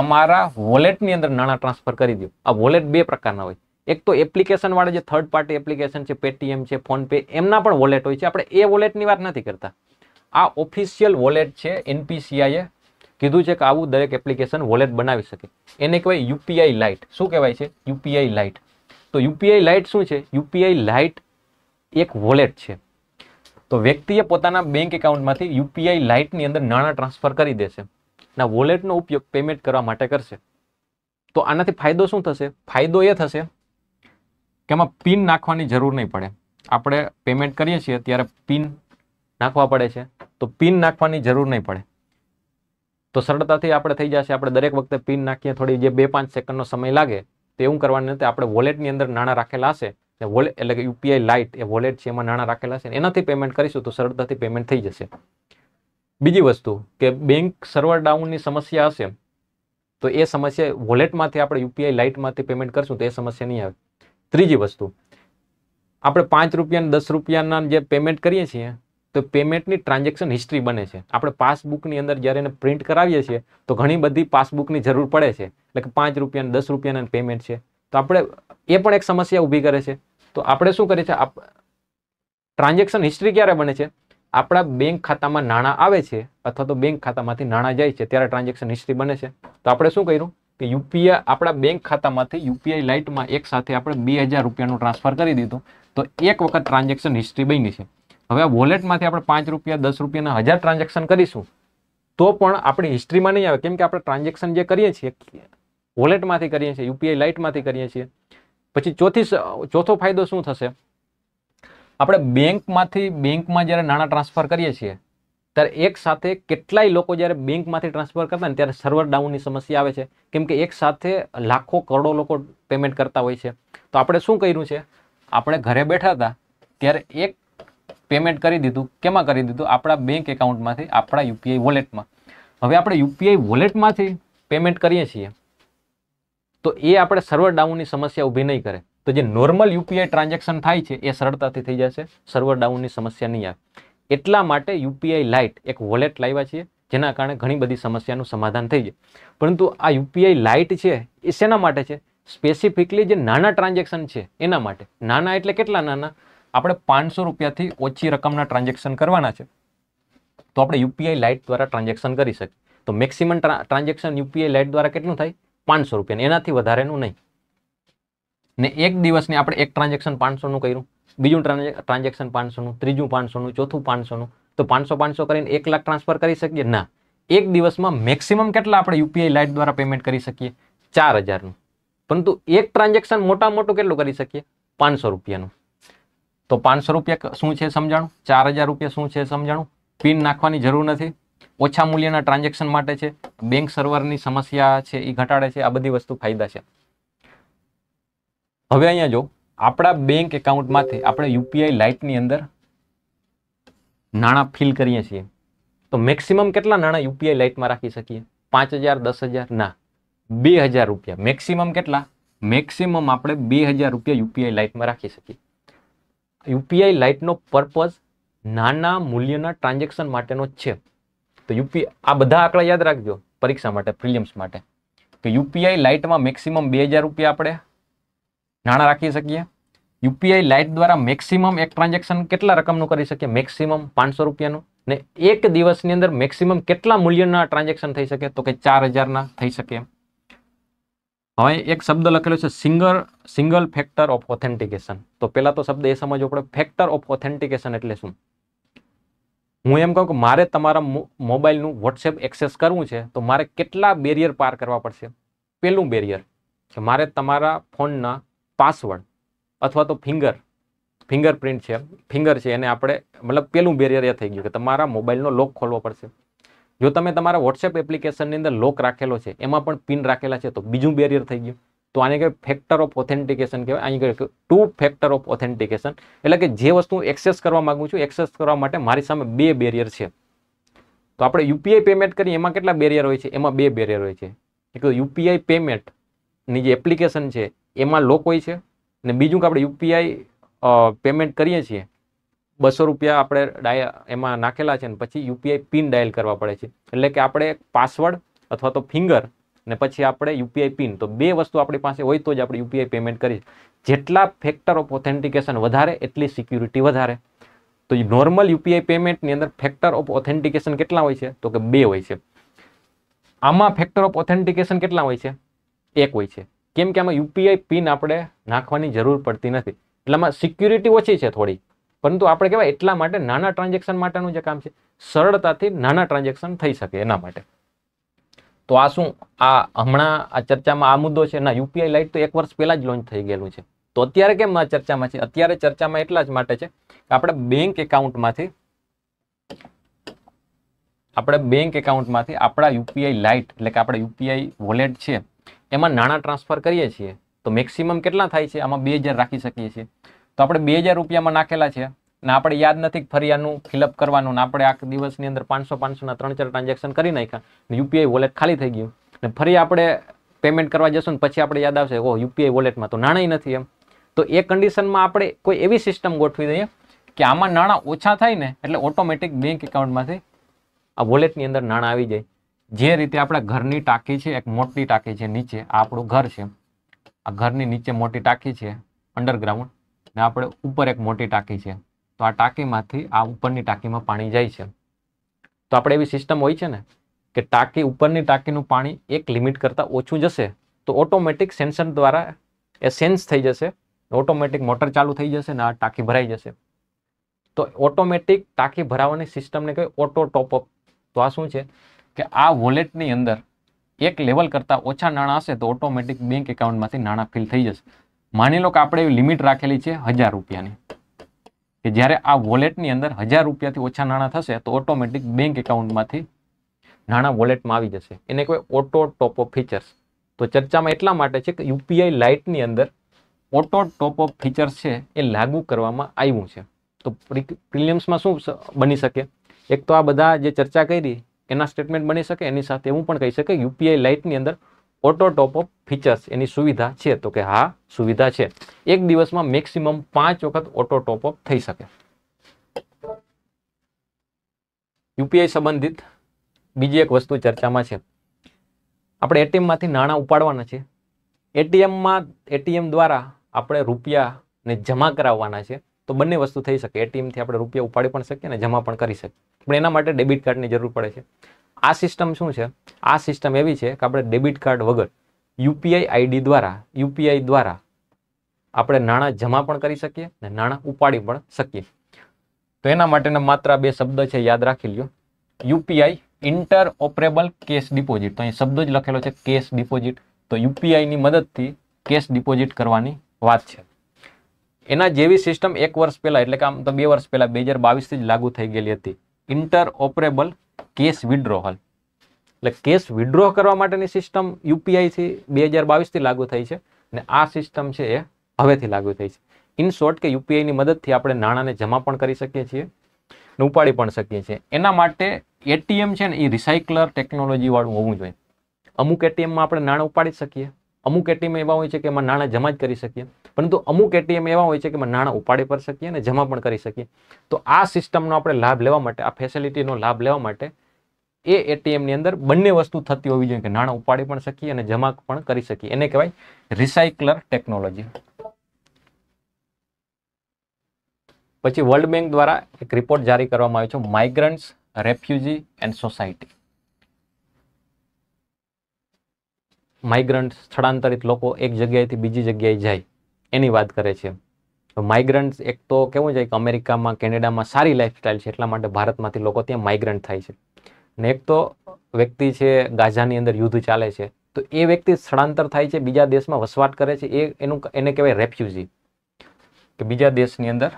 તમારા વોલેટની અંદર નાણાં ટ્રાન્સફર કરી દો આ વોલેટ બે પ્રકારના હોય એક તો એપ્લિકેશનવાળા જે થર્ડ પાર્ટી એપ્લિકેશન છે પેટીએમ છે ફોનપે એમના પણ વોલેટ હોય છે આપણે એ વોલેટની વાત નથી કરતા આ ઓફિશિયલ વોલેટ છે એનપીસીઆઈએ કીધું છે કે આવું દરેક એપ્લિકેશન વોલેટ બનાવી શકે એને કહેવાય યુપીઆઈ લાઇટ શું કહેવાય છે યુપીઆઈ લાઇટ તો યુપીઆઈ લાઇટ શું છે યુપીઆઈ લાઇટ એક વોલેટ છે તો વ્યક્તિએ પોતાના બેંક એકાઉન્ટમાંથી યુપીઆઈ લાઇટની અંદર નાણાં ટ્રાન્સફર કરી દેશે ના વોલેટનો ઉપયોગ પેમેન્ટ કરવા માટે કરશે તો આનાથી ફાયદો શું થશે ફાયદો એ થશે કે એમાં પિન નાખવાની જરૂર નહીં પડે આપણે પેમેન્ટ કરીએ છીએ ત્યારે પિન નાખવા પડે છે તો પિન નાખવાની જરૂર નહીં પડે તો સરળતાથી આપણે થઈ જશે આપણે દરેક વખતે પિન નાખીએ થોડી જે બે પાંચ સેકન્ડનો સમય લાગે તો એવું કરવાની નથી આપણે વોલેટની અંદર નાણાં રાખેલા હશે એટલે વોલેટ એટલે કે યુપીઆઈ લાઇટ એ વોલેટ છે એમાં નાણાં રાખેલા હશે એનાથી પેમેન્ટ કરીશું તો સરળતાથી પેમેન્ટ થઈ જશે બીજી વસ્તુ કે બેંક સર્વર ડાઉનની સમસ્યા હશે તો એ સમસ્યા વોલેટમાંથી આપણે યુપીઆઈ લાઇટમાંથી પેમેન્ટ કરશું તો એ સમસ્યા નહીં આવે ત્રીજી વસ્તુ આપણે પાંચ રૂપિયા દસ રૂપિયાના જે પેમેન્ટ કરીએ છીએ તો પેમેન્ટની ટ્રાન્ઝેક્શન હિસ્ટ્રી બને છે આપણે પાસબુકની અંદર જ્યારે એને પ્રિન્ટ કરાવીએ છીએ તો ઘણી બધી પાસબુકની જરૂર પડે છે એટલે કે પાંચ રૂપિયાને દસ રૂપિયાના પેમેન્ટ છે તો આપણે એ પણ એક સમસ્યા ઊભી કરે છે તો આપણે શું કરીએ છીએ આપ ટ્રાન્ઝેક્શન હિસ્ટ્રી ક્યારે બને છે આપણા બેંક ખાતામાં નાણાં આવે છે અથવા તો બેંક ખાતામાંથી નાણાં જાય છે ત્યારે ટ્રાન્ઝેક્શન હિસ્ટ્રી બને છે તો આપણે શું કર્યું કે યુપીઆઈ આપણા બેંક ખાતામાંથી યુપીઆઈ લાઇટમાં એક સાથે આપણે બે હજાર રૂપિયાનું ટ્રાન્સફર કરી દીધું તો એક વખત ટ્રાન્ઝેક્શન હિસ્ટ્રી બની છે હવે આ વોલેટમાંથી આપણે પાંચ રૂપિયા દસ રૂપિયાના હજાર ટ્રાન્ઝેક્શન કરીશું તો પણ આપણી હિસ્ટ્રીમાં નહીં આવે કેમ કે આપણે ટ્રાન્ઝેક્શન જે કરીએ છીએ વોલેટમાંથી કરીએ છીએ યુપીઆઈ લાઇટમાંથી કરીએ છીએ પછી ચોથી ચોથો ફાયદો શું થશે આપણે બેંકમાંથી બેંકમાં જ્યારે નાણાં ટ્રાન્સફર કરીએ છીએ ત્યારે એક સાથે કેટલાય લોકો જ્યારે બેંકમાંથી ટ્રાન્સફર કરતા ને ત્યારે સર્વર ડાઉનની સમસ્યા આવે છે કેમ કે એક સાથે લાખો કરોડો લોકો પેમેન્ટ કરતા હોય છે તો આપણે શું કર્યું છે આપણે ઘરે બેઠા હતા ત્યારે એક પેમેન્ટ કરી દીધું કેમાં કરી દીધું આપણા બેંક એકાઉન્ટમાંથી આપણા યુપીઆઈ વોલેટમાં હવે આપણે યુપીઆઈ વોલેટમાંથી પેમેન્ટ કરીએ છીએ તો એ આપણે સર્વર ડાઉનની સમસ્યા ઊભી નહીં કરે તો જે નોર્મલ યુપીઆઈ ટ્રાન્ઝેક્શન થાય છે એ સરળતાથી થઈ જશે સર્વર ડાઉનની સમસ્યા નહીં આવે એટલા માટે યુપીઆઈ લાઇટ એક વોલેટ લાવ્યા છીએ જેના કારણે ઘણી બધી સમસ્યાનું સમાધાન થઈ જાય પરંતુ આ યુપીઆઈ લાઇટ છે એ શેના માટે છે સ્પેસિફિકલી જે નાના ટ્રાન્ઝેક્શન છે એના માટે નાના એટલે કેટલા નાના આપણે પાંચસો રૂપિયાથી ઓછી રકમના ટ્રાન્ઝેક્શન કરવાના છે તો આપણે યુપીઆઈ લાઇટ દ્વારા ટ્રાન્ઝેક્શન કરી શકીએ તો મેક્સિમમ ટ્રાન્ઝેક્શન યુપીઆઈ લાઇટ દ્વારા કેટલું થાય પાંચસો રૂપિયા એનાથી વધારેનું નહીં ને એક દિવસની આપણે એક ટ્રાન્ઝેક્શન પાંચસોનું કર્યું બીજું ટ્રાન્ઝેક્શન પાંચસોનું ત્રીજું પાંચસોનું ચોથું પાંચસોનું તો પાંચસો પાંચસો કરીને એક લાખ ટ્રાન્સફર કરી શકીએ ના એક દિવસમાં મેક્સિમમ કેટલા આપણે યુપીઆઈ લાઇટ દ્વારા પેમેન્ટ કરી શકીએ ચાર હજારનું પરંતુ એક ટ્રાન્ઝેક્શન મોટા મોટું કેટલું કરી શકીએ પાંચસો રૂપિયાનું તો પાંચસો રૂપિયા શું છે સમજાણું ચાર હજાર રૂપિયા શું છે સમજાણું પિન નાખવાની જરૂર નથી ઓછા મૂલ્યના ટ્રાન્ઝેક્શન માટે છે બેંક સર્વરની સમસ્યા છે એ ઘટાડે છે આ બધી વસ્તુ ફાયદા છે હવે અહીંયા જો આપણા બેંક એકાઉન્ટમાંથી આપણે યુપીઆઈ લાઇટની અંદર નાણાં ફિલ કરીએ છીએ તો મેક્સિમમ કેટલા નાણાં યુપીઆઈ લાઇટમાં રાખી શકીએ પાંચ હજાર દસ હજાર ના બે હજાર રૂપિયા મેક્સિમમ કેટલા મેક્સિમમ આપણે બે હજાર રૂપિયા યુપીઆઈ લાઇટમાં રાખી શકીએ યુપીઆઈ લાઇટનો પર્પઝ નાના મૂલ્યના ટ્રાન્ઝેક્શન માટેનો છે તો યુપી આ બધા આંકડા યાદ રાખજો પરીક્ષા માટે પ્રિલિયમ્સ માટે કે યુપીઆઈ લાઇટમાં મેક્સિમમ બે રૂપિયા આપણે નાણાં રાખી શકીએ યુપીઆઈ લાઇટ દ્વારા મેક્સિમમ એક ટ્રાન્ઝેક્શન કેટલા રકમનું કરી શકીએ મેક્સિમમ પાંચસો રૂપિયાનું ને એક દિવસની અંદર મેક્સિમમ કેટલા મૂલ્યના ટ્રાન્ઝેક્શન થઈ શકે તો કે ચાર હજારના થઈ શકે હવે એક શબ્દ લખેલો છે singer single factor of authentication તો પહેલાં તો શબ્દ એ સમજવો આપણે ફેક્ટર ઓફ ઓથેન્ટિકેશન એટલે શું હું એમ કહું કે મારે તમારા મોબાઈલનું વોટ્સએપ એક્સેસ કરવું છે તો મારે કેટલા બેરિયર પાર કરવા પડશે પહેલું બેરિયર કે મારે તમારા ફોનના પાસવર્ડ અથવા તો ફિંગર ફિંગરપ્રિન્ટ છે ફિંગર છે એને આપણે મતલબ પેલું બેરિયર એ થઈ ગયું કે તમારા મોબાઈલનો લોક ખોલવો પડશે જો તમે તમારા વોટ્સએપ એપ્લિકેશનની અંદર લોક રાખેલો છે એમાં પણ પિન રાખેલા છે તો બીજું બેરિયર થઈ ગયું તો આને કહેવાય ફેક્ટર ઓફ ઓથેન્ટિકેશન કહેવાય અહીં કહેવાય ટુ ફેક્ટર ઓફ ઓથેન્ટિકેશન એટલે કે જે વસ્તુ એક્સેસ કરવા માગું છું એક્સેસ કરવા માટે મારી સામે બે બેરિયર છે તો આપણે યુપીઆઈ પેમેન્ટ કરીએ એમાં કેટલા બેરિયર હોય છે એમાં બે બેરિયર હોય છે એક યુપીઆઈ પેમેન્ટની જે એપ્લિકેશન છે એમાં લોક હોય છે અને બીજું કે આપણે યુપીઆઈ પેમેન્ટ કરીએ છીએ બસો રૂપિયા આપણે ડાય એમાં નાખેલા છે ને પછી યુપીઆઈ પિન ડાયલ કરવા પડે છે એટલે કે આપણે પાસવર્ડ અથવા તો ફિંગર ને પછી આપણે યુપીઆઈ પિન તો બે વસ્તુ આપણી પાસે હોય તો જ આપણે યુપીઆઈ પેમેન્ટ કરી જેટલા ફેક્ટર ઓફ ઓથેન્ટિકેશન વધારે એટલી સિક્યુરિટી વધારે તો નોર્મલ યુપીઆઈ પેમેન્ટની અંદર ફેક્ટર ઓફ ઓથેન્ટિકેશન કેટલા હોય છે તો કે બે હોય છે આમાં ફેક્ટર ઓફ ઓથેન્ટિકેશન કેટલા હોય છે એક હોય છે કેમ કે આમાં યુપીઆઈ પિન આપણે નાખવાની જરૂર પડતી નથી એટલામાં સિક્યુરિટી ઓછી છે થોડી પરંતુ આપણે કહેવાય એટલા માટે નાના ટ્રાન્ઝેક્શન માટેનું જે કામ છે સરળતાથી નાના ટ્રાન્ઝેક્શન થઈ શકે એના માટે તો આ શું આ હમણાં આ ચર્ચામાં આ મુદ્દો છે ના યુપીઆઈ લાઇટ તો એક વર્ષ પહેલાં જ લોન્ચ થઈ ગયેલું છે તો અત્યારે કેમ આ ચર્ચામાં છે અત્યારે ચર્ચામાં એટલા જ માટે છે કે આપણે બેંક એકાઉન્ટમાંથી આપણે બેંક એકાઉન્ટમાંથી આપણા યુપીઆઈ લાઇટ એટલે કે આપણે યુપીઆઈ વોલેટ છે એમાં નાણાં ટ્રાન્સફર કરીએ છીએ તો મેક્સિમમ કેટલા થાય છે આમાં બે હજાર રાખી શકીએ છીએ તો આપણે બે હજાર રૂપિયામાં નાખેલા છે ને આપણે યાદ નથી ફરી આનું ફિલઅપ કરવાનું ને આપણે આ દિવસની અંદર પાંચસો પાંચસોના ત્રણ ચાર ટ્રાન્ઝેક્શન કરી નાખ્યા ને યુપીઆઈ વોલેટ ખાલી થઈ ગયું ને ફરી આપણે પેમેન્ટ કરવા જશું ને પછી આપણે યાદ આવશે ઓહ યુપીઆઈ વોલેટમાં તો નાણાંય નથી એમ તો એ કન્ડિશનમાં આપણે કોઈ એવી સિસ્ટમ ગોઠવી દઈએ કે આમાં નાણાં ઓછા થાય ને એટલે ઓટોમેટિક બેંક એકાઉન્ટમાંથી આ વોલેટની અંદર નાણાં આવી જાય જે રીતે આપણા ઘરની ટાંકી છે એક મોટી ટાંકી છે નીચે આ આપણું ઘર છે આ ઘરની નીચે મોટી ટાંકી છે અંડરગ્રાઉન્ડ ને આપણે ઉપર એક મોટી ટાંકી છે તો આ ટાંકીમાંથી આ ઉપરની ટાંકીમાં પાણી જાય છે તો આપણે એવી સિસ્ટમ હોય છે ને કે ટાંકી ઉપરની ટાંકીનું પાણી એક લિમિટ કરતાં ઓછું જશે તો ઓટોમેટિક સેન્સર દ્વારા એ સેન્સ થઈ જશે ઓટોમેટિક મોટર ચાલુ થઈ જશે ને આ ટાંકી ભરાઈ જશે તો ઓટોમેટિક ટાંકી ભરાવાની સિસ્ટમને કહેવાય ઓટો ટોપઅપ તો આ શું છે કે આ વોલેટની અંદર એક લેવલ કરતાં ઓછા નાણાં હશે તો ઓટોમેટિક બેંક એકાઉન્ટમાંથી નાણાં ફિલ થઈ જશે માની લો કે આપણે લિમિટ રાખેલી છે હજાર રૂપિયાની કે જ્યારે આ વોલેટની અંદર હજાર રૂપિયાથી ઓછા નાણાં થશે તો ઓટોમેટિક બેંક એકાઉન્ટમાંથી નાણાં વોલેટમાં આવી જશે એને કોઈ ઓટો ટોપ ઓફ ફીચર્સ તો ચર્ચામાં એટલા માટે છે કે યુપીઆઈ લાઇટની અંદર ઓટો ટોપ ઓફ ફીચર્સ છે એ લાગુ કરવામાં આવ્યું છે તો પ્રીમિયમ્સમાં શું બની શકે એક તો આ બધા જે ચર્ચા કરી એના સ્ટેટમેન્ટ બની શકે એની સાથે એવું પણ કહી શકે યુપીઆઈ લાઇટની અંદર ઓટો ટોપઅપ ફીચર્સ એની સુવિધા છે તો કે હા સુવિધા છે એક દિવસમાં મેક્સિમમ પાંચ વખત ઓટો ટોપઅપ થઈ શકે યુપીઆઈ સંબંધિત બીજી એક વસ્તુ ચર્ચામાં છે આપણે એટીએમમાંથી નાણાં ઉપાડવાના છે એટીએમમાં એટીએમ દ્વારા આપણે રૂપિયાને જમા કરાવવાના છે તો બંને વસ્તુ થઈ શકે એટીએમથી આપણે રૂપિયા ઉપાડી પણ શકીએ અને જમા પણ કરી શકીએ પણ એના માટે ડેબિટ કાર્ડની જરૂર પડે છે આ સિસ્ટમ શું છે આ સિસ્ટમ એવી છે કે આપણે ડેબિટ કાર્ડ વગર યુપીઆઈ આઈડી દ્વારા યુપીઆઈ દ્વારા આપણે નાણાં જમા પણ કરી શકીએ અને નાણાં ઉપાડી પણ શકીએ તો એના માટેના માત્ર બે શબ્દ છે યાદ રાખી લ્યો UPI interoperable cash deposit તો અહીં શબ્દ જ લખેલો છે કેશ ડિપોઝિટ તો યુપીઆઈની મદદથી કેશ ડિપોઝિટ કરવાની વાત છે એના જેવી સિસ્ટમ એક વર્ષ પહેલાં એટલે કે આમ તો બે વર્ષ પહેલાં બે હજાર બાવીસથી જ લાગુ થઈ ગયેલી હતી ઇન્ટર ઓપરેબલ કેશ વિડ્રોહલ એટલે કેશ વિડ્રો કરવા માટેની સિસ્ટમ યુપીઆઈથી બે હજાર બાવીસથી લાગુ થઈ છે અને આ સિસ્ટમ છે એ હવેથી લાગુ થઈ છે ઇન શોર્ટ કે યુપીઆઈની મદદથી આપણે નાણાંને જમા પણ કરી શકીએ છીએ ને ઉપાડી પણ શકીએ છીએ એના માટે એટીએમ છે ને એ રિસાયકલર ટેકનોલોજીવાળું હોવું જોઈએ અમુક એટીએમમાં આપણે નાણાં ઉપાડી શકીએ અમુક એટીએમ એવા હોય છે કે એમાં નાણાં જમા જ કરી શકીએ પરંતુ અમુક એટીએમ એવા હોય છે કે નાણાં ઉપાડી પર શકીએ અને જમા પણ કરી શકીએ તો આ સિસ્ટમનો આપણે લાભ લેવા માટે આ ફેસિલિટીનો લાભ લેવા માટે એ એટીએમની અંદર બંને વસ્તુ થતી હોવી જોઈએ કે નાણાં ઉપાડી પણ શકીએ અને જમા પણ કરી શકીએ એને કહેવાય રિસાયકલર ટેકનોલોજી પછી વર્લ્ડ બેંક દ્વારા એક રિપોર્ટ જારી કરવામાં આવ્યો છે migrants refugee and society migrant સ્થળાંતરિત લોકો એક જગ્યાએથી બીજી જગ્યાએ જાય એની વાત કરે છે માઇગ્રન્ટ એક તો કેવું છે કે અમેરિકામાં કેનેડામાં સારી લાઇફસ્ટાઇલ છે એટલા માટે ભારતમાંથી લોકો ત્યાં માઇગ્રન્ટ થાય છે ને એક તો વ્યક્તિ છે ગાઝાની અંદર યુદ્ધ ચાલે છે તો એ વ્યક્તિ સ્થળાંતર થાય છે બીજા દેશમાં વસવાટ કરે છે એ એનું એને કહેવાય રેફ્યુઝી કે બીજા દેશની અંદર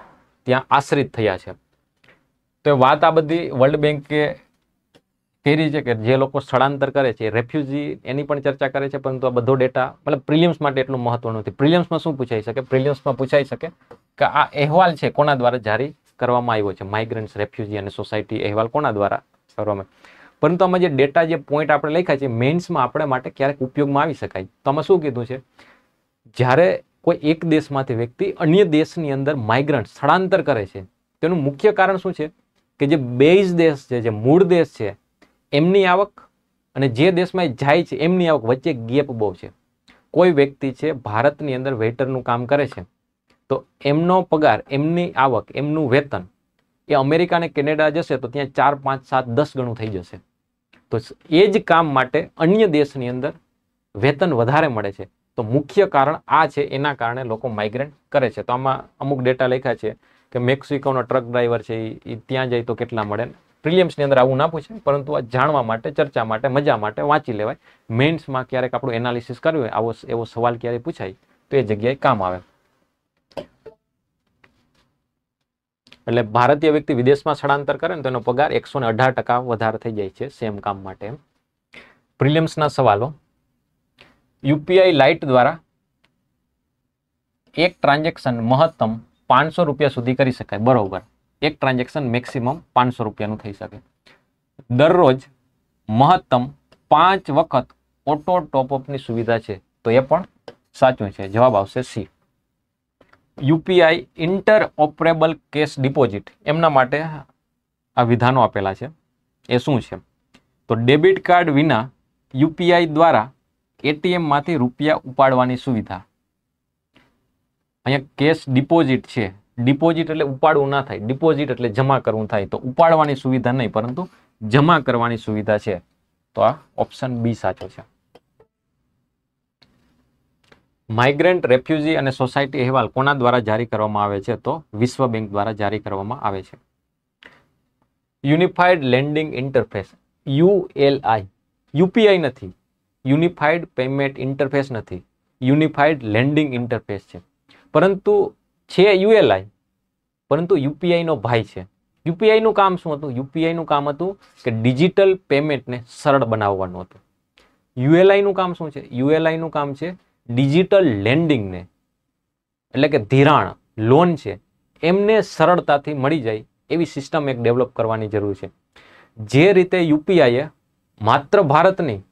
ત્યાં આશ્રિત થયા છે તો વાત આ બધી વર્લ્ડ બેન્કે થિયરી છે કે જે લોકો સ્થળાંતર કરે છે રેફ્યુજી એની પણ ચર્ચા કરે છે પરંતુ આ બધો ડેટા મતલબ પ્રિલિયમ્સ માટે એટલું મહત્વ નથી પ્રિલિયમ્સમાં શું પૂછાઈ શકે પ્રિલિયમ્સમાં પૂછાઈ શકે કે આ અહેવાલ છે કોના દ્વારા જારી કરવામાં આવ્યો છે માઇગ્રન્ટ્સ રેફ્યુજી અને સોસાયટી અહેવાલ કોના દ્વારા કરવામાં પરંતુ આમાં જે ડેટા જે પોઈન્ટ આપણે લખ્યા છે મેન્સમાં આપણે માટે ક્યારેક ઉપયોગમાં આવી શકાય તો આમાં શું કીધું છે જ્યારે કોઈ એક દેશમાંથી વ્યક્તિ અન્ય દેશની અંદર માઇગ્રન્ટ સ્થળાંતર કરે છે તેનું મુખ્ય કારણ શું છે કે જે બેઝ દેશ છે જે મૂળ દેશ છે એમની આવક અને જે દેશમાં જાય છે એમની આવક વચ્ચે ગેપ બહુ છે કોઈ વ્યક્તિ છે ભારતની અંદર વેટરનું કામ કરે છે તો એમનો પગાર એમની આવક એમનું વેતન એ અમેરિકા અને કેનેડા જશે તો ત્યાં ચાર પાંચ સાત દસ ગણું થઈ જશે તો એ જ કામ માટે અન્ય દેશની અંદર વેતન વધારે મળે છે તો મુખ્ય કારણ આ છે એના કારણે લોકો માઇગ્રેટ કરે છે તો આમાં અમુક ડેટા લખ્યા છે કે મેક્સિકોનો ટ્રક ડ્રાઈવર છે એ ત્યાં જાય તો કેટલા મળે પ્રિલિયમ્સની અંદર આવું ના પૂછાય પરંતુ આ જાણવા માટે ચર્ચા માટે મજા માટે વાંચી લેવાય મેન્સમાં ક્યારેક આપણું એનાલિસિસ કર્યું હોય આવો એવો સવાલ ક્યારેય પૂછાય તો એ જગ્યાએ કામ આવે એટલે ભારતીય વ્યક્તિ વિદેશમાં સ્થળાંતર કરે ને તો એનો પગાર એકસો ને અઢાર ટકા વધારે થઈ જાય છે સેમ કામ માટે પ્રિલિયમ્સના સવાલો યુપીઆઈ લાઇટ દ્વારા એક ટ્રાન્ઝેક્શન મહત્તમ પાંચસો રૂપિયા સુધી કરી શકાય બરોબર એક ટ્રાન્ઝેક્શન મેક્સિમમ પાંચસો રૂપિયાનું થઈ શકે દરરોજ મહત્તમ પાંચ વખત ઓટો ટોપઅપની સુવિધા છે તો એ પણ સાચું છે જવાબ આવશે C UPI interoperable cash deposit એમના માટે આ વિધાનો આપેલા છે એ શું છે તો ડેબિટ કાર્ડ વિના યુપીઆઈ દ્વારા એટીએમમાંથી રૂપિયા ઉપાડવાની સુવિધા અહીંયા કેશ ડિપોઝિટ છે ડિપોઝિટ એટલે ઉપાડવું ના થાય ડિપોઝિટ એટલે જમા કરવું થાય તો ઉપાડવાની સુવિધા નહીં પરંતુ જમા કરવાની સુવિધા છે તો આ ઓપ્શન બી સાચો છે માઇગ્રન્ટ રેફ્યુઝી અને સોસાયટી અહેવાલ કોના દ્વારા જારી કરવામાં આવે છે તો વિશ્વ બેંક દ્વારા જારી કરવામાં આવે છે unified lending interface ULI UPI નથી યુનિફાઈડ પેમેન્ટ ઇન્ટરફેસ નથી યુનિફાઈડ લેન્ડિંગ ઇન્ટરફેસ છે પરંતુ છે યુએલઆઈ પરંતુ યુપીઆઈનો ભાઈ છે યુપીઆઈનું કામ શું હતું યુપીઆઈનું કામ હતું કે ડિજિટલ પેમેન્ટને સરળ બનાવવાનું હતું યુએલઆઈનું કામ શું છે યુએલઆઈનું કામ છે ડિજિટલ લેન્ડિંગને એટલે કે ધિરાણ લોન છે એમને સરળતાથી મળી જાય એવી સિસ્ટમ એક ડેવલપ કરવાની જરૂર છે જે રીતે યુપીઆઈએ માત્ર ભારત નહીં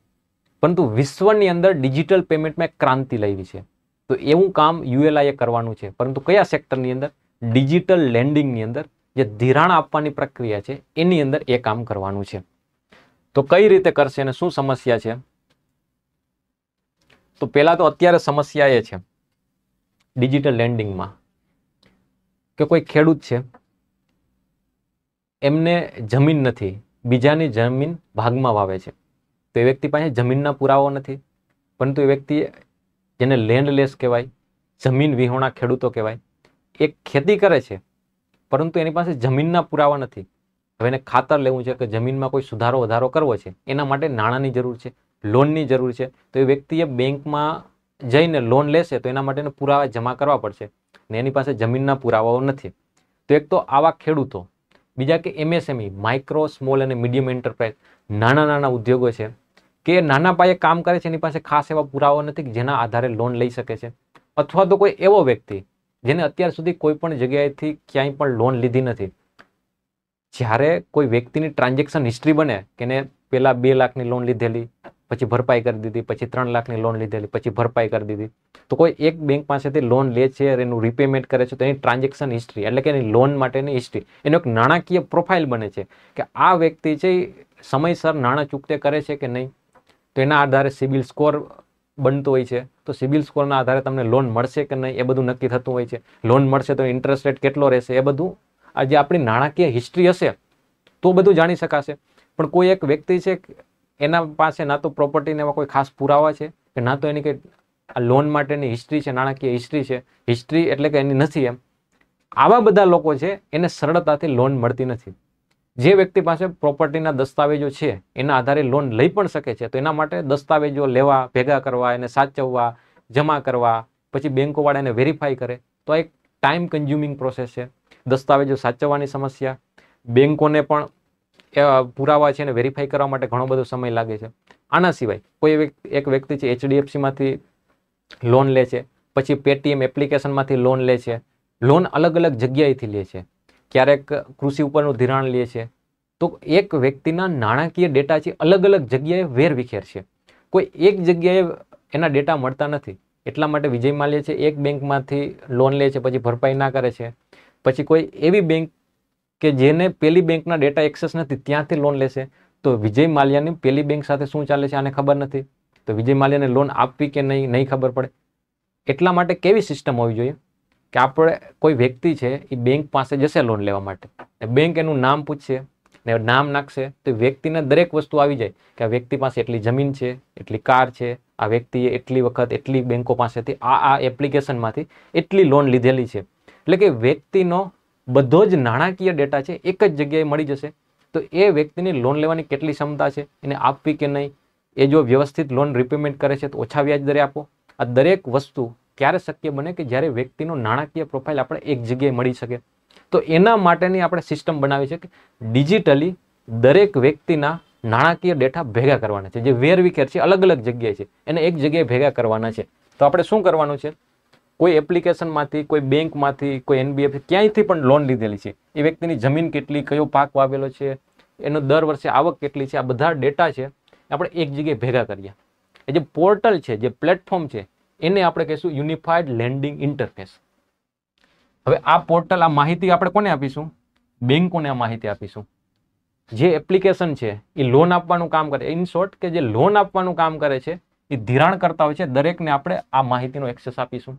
પરંતુ વિશ્વની અંદર ડિજિટલ પેમેન્ટમાં ક્રાંતિ લાવી છે તો એવું કામ યુએલઆઈએ કરવાનું છે પરંતુ કયા સેક્ટરની અંદર ડિજિટલ લેન્ડિંગની અંદર જે ધિરાણ આપવાની પ્રક્રિયા છે એની અંદર એ કામ કરવાનું છે તો કઈ રીતે કરશે અને શું સમસ્યા છે તો પહેલાં તો અત્યારે સમસ્યા એ છે ડિજિટલ લેન્ડિંગમાં કે કોઈ ખેડૂત છે એમને જમીન નથી બીજાની જમીન ભાગમાં વાવે છે તો એ વ્યક્તિ પાસે જમીનના પુરાવો નથી પરંતુ એ વ્યક્તિએ જેને લેન્ડલેસ કહેવાય જમીન વિહોણા ખેડૂતો કહેવાય એ ખેતી કરે છે પરંતુ એની પાસે જમીનના પુરાવા નથી હવે એને ખાતર લેવું છે કે જમીનમાં કોઈ સુધારો વધારો કરવો છે એના માટે નાણાંની જરૂર છે લોનની જરૂર છે તો એ વ્યક્તિએ બેંકમાં જઈને લોન લેશે તો એના માટેના પુરાવા જમા કરવા પડશે ને એની પાસે જમીનના પુરાવાઓ નથી તો એક તો આવા ખેડૂતો બીજા કે એમએસએમઈ માઇક્રો સ્મોલ અને મીડિયમ એન્ટરપ્રાઇઝ નાના નાના ઉદ્યોગો છે કે નાના પાયે કામ કરે છે એની પાસે ખાસ એવા પુરાવો નથી જેના આધારે લોન લઈ શકે છે અથવા તો કોઈ એવો વ્યક્તિ જેને અત્યાર સુધી કોઈ પણ જગ્યાએથી ક્યાંય પણ લોન લીધી નથી જ્યારે કોઈ વ્યક્તિની ટ્રાન્ઝેક્શન હિસ્ટ્રી બને કે એને પહેલાં બે લાખની લોન લીધેલી પછી ભરપાઈ કરી દીધી પછી ત્રણ લાખની લોન લીધેલી પછી ભરપાઈ કરી દીધી તો કોઈ એક બેંક પાસેથી લોન લે છે એનું રિપેમેન્ટ કરે છે તો એની ટ્રાન્ઝેક્શન હિસ્ટ્રી એટલે કે એની લોન માટેની હિસ્ટ્રી એનો એક નાણાકીય પ્રોફાઇલ બને છે કે આ વ્યક્તિ છે સમયસર નાણાં ચૂકતે કરે છે કે નહીં તો એના આધારે સિબિલ સ્કોર બનતો હોય છે તો સિબિલ સ્કોરના આધારે તમને લોન મળશે કે નહીં એ બધું નક્કી થતું હોય છે લોન મળશે તો ઇન્ટરેસ્ટ રેટ કેટલો રહેશે એ બધું આ જે આપણી નાણાકીય હિસ્ટ્રી હશે તો બધું જાણી શકાશે પણ કોઈ એક વ્યક્તિ છે એના પાસે ના તો પ્રોપર્ટીને એમાં કોઈ ખાસ પુરાવા છે કે ના તો એની કંઈ આ લોન માટેની હિસ્ટ્રી છે નાણાકીય હિસ્ટ્રી છે હિસ્ટ્રી એટલે કે એની નથી એમ આવા બધા લોકો છે એને સરળતાથી લોન મળતી નથી જે વ્યક્તિ પાસે પ્રોપર્ટીના દસ્તાવેજો છે એના આધારે લોન લઈ પણ શકે છે તો એના માટે દસ્તાવેજો લેવા ભેગા કરવા એને સાચવવા જમા કરવા પછી બેંકોવાળા એને વેરીફાઈ કરે તો એક ટાઈમ કન્ઝ્યુમિંગ પ્રોસેસ છે દસ્તાવેજો સાચવવાની સમસ્યા બેંકોને પણ પુરાવા છે એને વેરીફાઈ કરવા માટે ઘણો બધો સમય લાગે છે આના સિવાય કોઈ એક વ્યક્તિ છે એચડીએફસીમાંથી લોન લે છે પછી પેટીએમ એપ્લિકેશનમાંથી લોન લે છે લોન અલગ અલગ જગ્યાએથી લે છે ક્યારેક કૃષિ ઉપરનું ધિરાણ લે છે તો એક વ્યક્તિના નાણાકીય ડેટા છે અલગ અલગ જગ્યાએ વેરવિખેર છે કોઈ એક જગ્યાએ એના ડેટા મળતા નથી એટલા માટે વિજય માલ્ય છે એક બેંકમાંથી લોન લે છે પછી ભરપાઈ ના કરે છે પછી કોઈ એવી બેંક કે જેને પેલી બેંકના ડેટા એક્સેસ નથી ત્યાંથી લોન લેશે તો વિજય માલ્યાની પેલી બેંક સાથે શું ચાલે છે આને ખબર નથી તો વિજય માલ્યાને લોન આપવી કે નહીં નહીં ખબર પડે એટલા માટે કેવી સિસ્ટમ હોવી જોઈએ કે આપણે કોઈ વ્યક્તિ છે એ બેંક પાસે જશે લોન લેવા માટે ને બેંક એનું નામ પૂછશે ને નામ નાખશે તો વ્યક્તિને દરેક વસ્તુ આવી જાય કે આ વ્યક્તિ પાસે એટલી જમીન છે એટલી કાર છે આ વ્યક્તિએ એટલી વખત એટલી બેંકો પાસેથી આ આ એપ્લિકેશનમાંથી એટલી લોન લીધેલી છે એટલે કે વ્યક્તિનો બધો જ નાણાકીય ડેટા છે એક જ જગ્યાએ મળી જશે તો એ વ્યક્તિની લોન લેવાની કેટલી ક્ષમતા છે એને આપવી કે નહીં એ જો વ્યવસ્થિત લોન રિપેમેન્ટ કરે છે તો ઓછા વ્યાજ દરે આપો આ દરેક વસ્તુ ક્યારે શક્ય બને કે જ્યારે વ્યક્તિનું નાણાકીય પ્રોફાઇલ આપણે એક જગ્યાએ મળી શકે તો એના માટેની આપણે સિસ્ટમ બનાવી છે કે ડિજિટલી દરેક વ્યક્તિના નાણાકીય ડેટા ભેગા કરવાના છે જે વેરવિખેર છે અલગ અલગ જગ્યાએ છે એને એક જગ્યાએ ભેગા કરવાના છે તો આપણે શું કરવાનું છે કોઈ એપ્લિકેશનમાંથી કોઈ બેંકમાંથી કોઈ એનબીએફસી ક્યાંયથી પણ લોન લીધેલી છે એ વ્યક્તિની જમીન કેટલી કયો પાક વાવેલો છે એનો દર વર્ષે આવક કેટલી છે આ બધા ડેટા છે આપણે એક જગ્યાએ ભેગા કરીએ એ જે પોર્ટલ છે જે પ્લેટફોર્મ છે એને આપણે કહીશું યુનિફાઈડ લેન્ડિંગ ઇન્ટરફેસ હવે આ પોર્ટલ આ માહિતી આપણે કોને આપીશું બેન્કોને આ માહિતી આપીશું જે એપ્લિકેશન છે એ લોન આપવાનું કામ કરે ઇન શોર્ટ કે જે લોન આપવાનું કામ કરે છે એ ધિરાણ કરતા હોય છે દરેકને આપણે આ માહિતીનો એક્સેસ આપીશું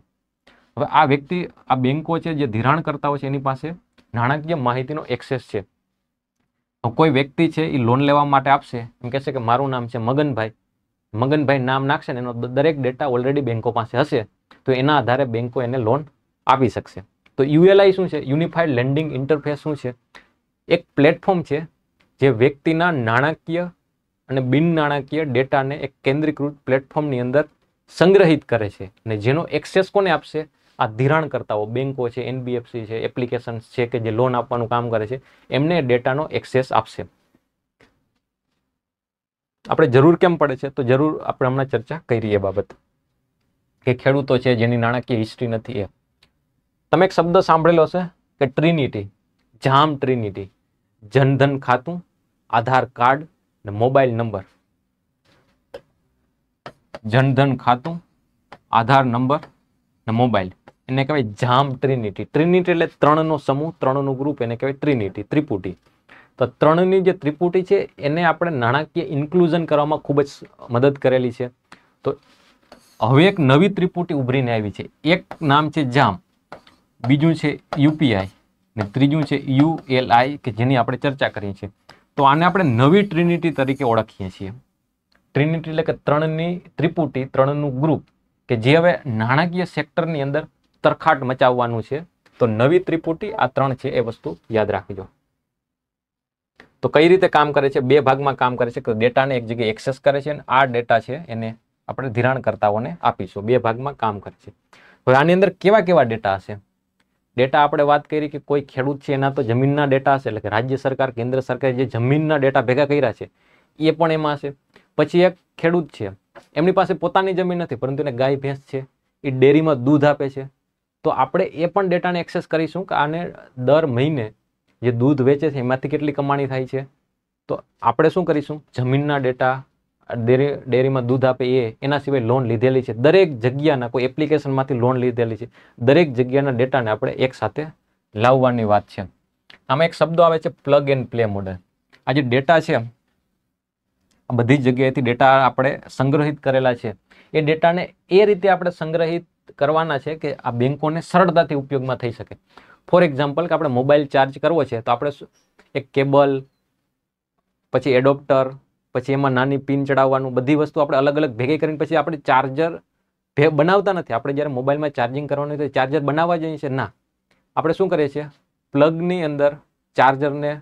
હવે આ વ્યક્તિ આ બેન્કો છે જે ધિરાણ કરતા હોય છે એની પાસે નાણાકીય માહિતીનો એક્સેસ છે કોઈ વ્યક્તિ છે એ લોન લેવા માટે આપશે એમ કહેશે કે મારું નામ છે મગનભાઈ મગનભાઈ નામ નાખશે ને એનો દરેક ડેટા ઓલરેડી બેન્કો પાસે હશે તો એના આધારે બેન્કો એને લોન આપી શકશે તો યુએલઆઈ શું છે યુનિફાઈડ લેન્ડિંગ ઇન્ટરફેસ શું છે એક પ્લેટફોર્મ છે જે વ્યક્તિના નાણાકીય અને બિન નાણાકીય ડેટાને એક કેન્દ્રીકૃત પ્લેટફોર્મની અંદર સંગ્રહિત કરે છે અને જેનો એક્સેસ કોને આપશે આ ધિરાણકર્તાઓ બેન્કો છે એનબીએફસી છે એપ્લિકેશન્સ છે કે જે લોન આપવાનું કામ કરે છે એમને ડેટાનો એક્સેસ આપશે આપણે જરૂર કેમ પડે છે તો જરૂર આપણે હમણાં ચર્ચા કરીએ બાબત કે ખેડૂતો છે જેની નાણાકીય હિસ્ટ્રી નથી એ તમે એક શબ્દ સાંભળેલો છે કે ટ્રિનિટી જામ ટ્રિનિટી જનધન ખાતું આધાર કાર્ડ ને મોબાઈલ નંબર જનધન ખાતું આધાર નંબર ને મોબાઈલ એને કહેવાય જામ ટ્રિનિટી ટ્રિનિટી એટલે ત્રણનો સમૂહ ત્રણનું ગ્રુપ એને કહેવાય ટ્રિનિટી ત્રિપુટી તો ત્રણની જે ત્રિપુટી છે એને આપણે નાણાકીય ઇન્ક્લુઝન કરવામાં ખૂબ જ મદદ કરેલી છે તો હવે એક નવી ત્રિપુટી ઉભરીને આવી છે એક નામ છે જામ બીજું છે યુપીઆઈ ને ત્રીજું છે યુએલઆઈ કે જેની આપણે ચર્ચા કરીએ છીએ તો આને આપણે નવી ટ્રિનિટી તરીકે ઓળખીએ છીએ ટ્રિનિટી એટલે કે ત્રણની ત્રિપુટી ત્રણનું ગ્રુપ કે જે હવે નાણાકીય સેક્ટરની અંદર તરખાટ મચાવવાનું છે તો નવી ત્રિપુટી આ ત્રણ છે એ વસ્તુ યાદ રાખજો તો કઈ રીતે કામ કરે છે બે ભાગમાં કામ કરે છે કે ડેટાને એક જગ્યાએ એક્સેસ કરે છે અને આ ડેટા છે એને આપણે ધિરાણકર્તાઓને આપીશું બે ભાગમાં કામ કરે છે હવે આની અંદર કેવા કેવા ડેટા હશે ડેટા આપણે વાત કરી કે કોઈ ખેડૂત છે એના તો જમીનના ડેટા હશે એટલે કે રાજ્ય સરકાર કેન્દ્ર સરકારે જે જમીનના ડેટા ભેગા કર્યા છે એ પણ એમાં હશે પછી એક ખેડૂત છે એમની પાસે પોતાની જમીન નથી પરંતુ એને ગાય ભેંસ છે એ ડેરીમાં દૂધ આપે છે તો આપણે એ પણ ડેટાને એક્સેસ કરીશું કે આને દર મહિને જે દૂધ વેચે છે એમાંથી કેટલી કમાણી થાય છે તો આપણે શું કરીશું જમીનના ડેટા ડેરી ડેરીમાં દૂધ આપે એ એના સિવાય લોન લીધેલી છે દરેક જગ્યાના કોઈ એપ્લિકેશનમાંથી લોન લીધેલી છે દરેક જગ્યાના ડેટાને આપણે એક સાથે લાવવાની વાત છે આમાં એક શબ્દ આવે છે પ્લગ એન્ડ પ્લે મોડલ આ જે ડેટા છે આ બધી જગ્યાએથી ડેટા આપણે સંગ્રહિત કરેલા છે એ ડેટાને એ રીતે આપણે સંગ્રહિત કરવાના છે કે આ બેંકોને સરળતાથી ઉપયોગમાં થઈ શકે ફોર એક્ઝામ્પલ કે આપણે મોબાઈલ ચાર્જ કરવો છે તો આપણે એક કેબલ પછી એડોપ્ટર પછી એમાં નાની પિન ચડાવવાનું બધી વસ્તુ આપણે અલગ અલગ ભેગી કરીને પછી આપણે ચાર્જર બનાવતા નથી આપણે જ્યારે મોબાઈલમાં ચાર્જિંગ કરવાનું હોય તો ચાર્જર બનાવવા જઈએ છીએ ના આપણે શું કરીએ છીએ પ્લગની અંદર ચાર્જરને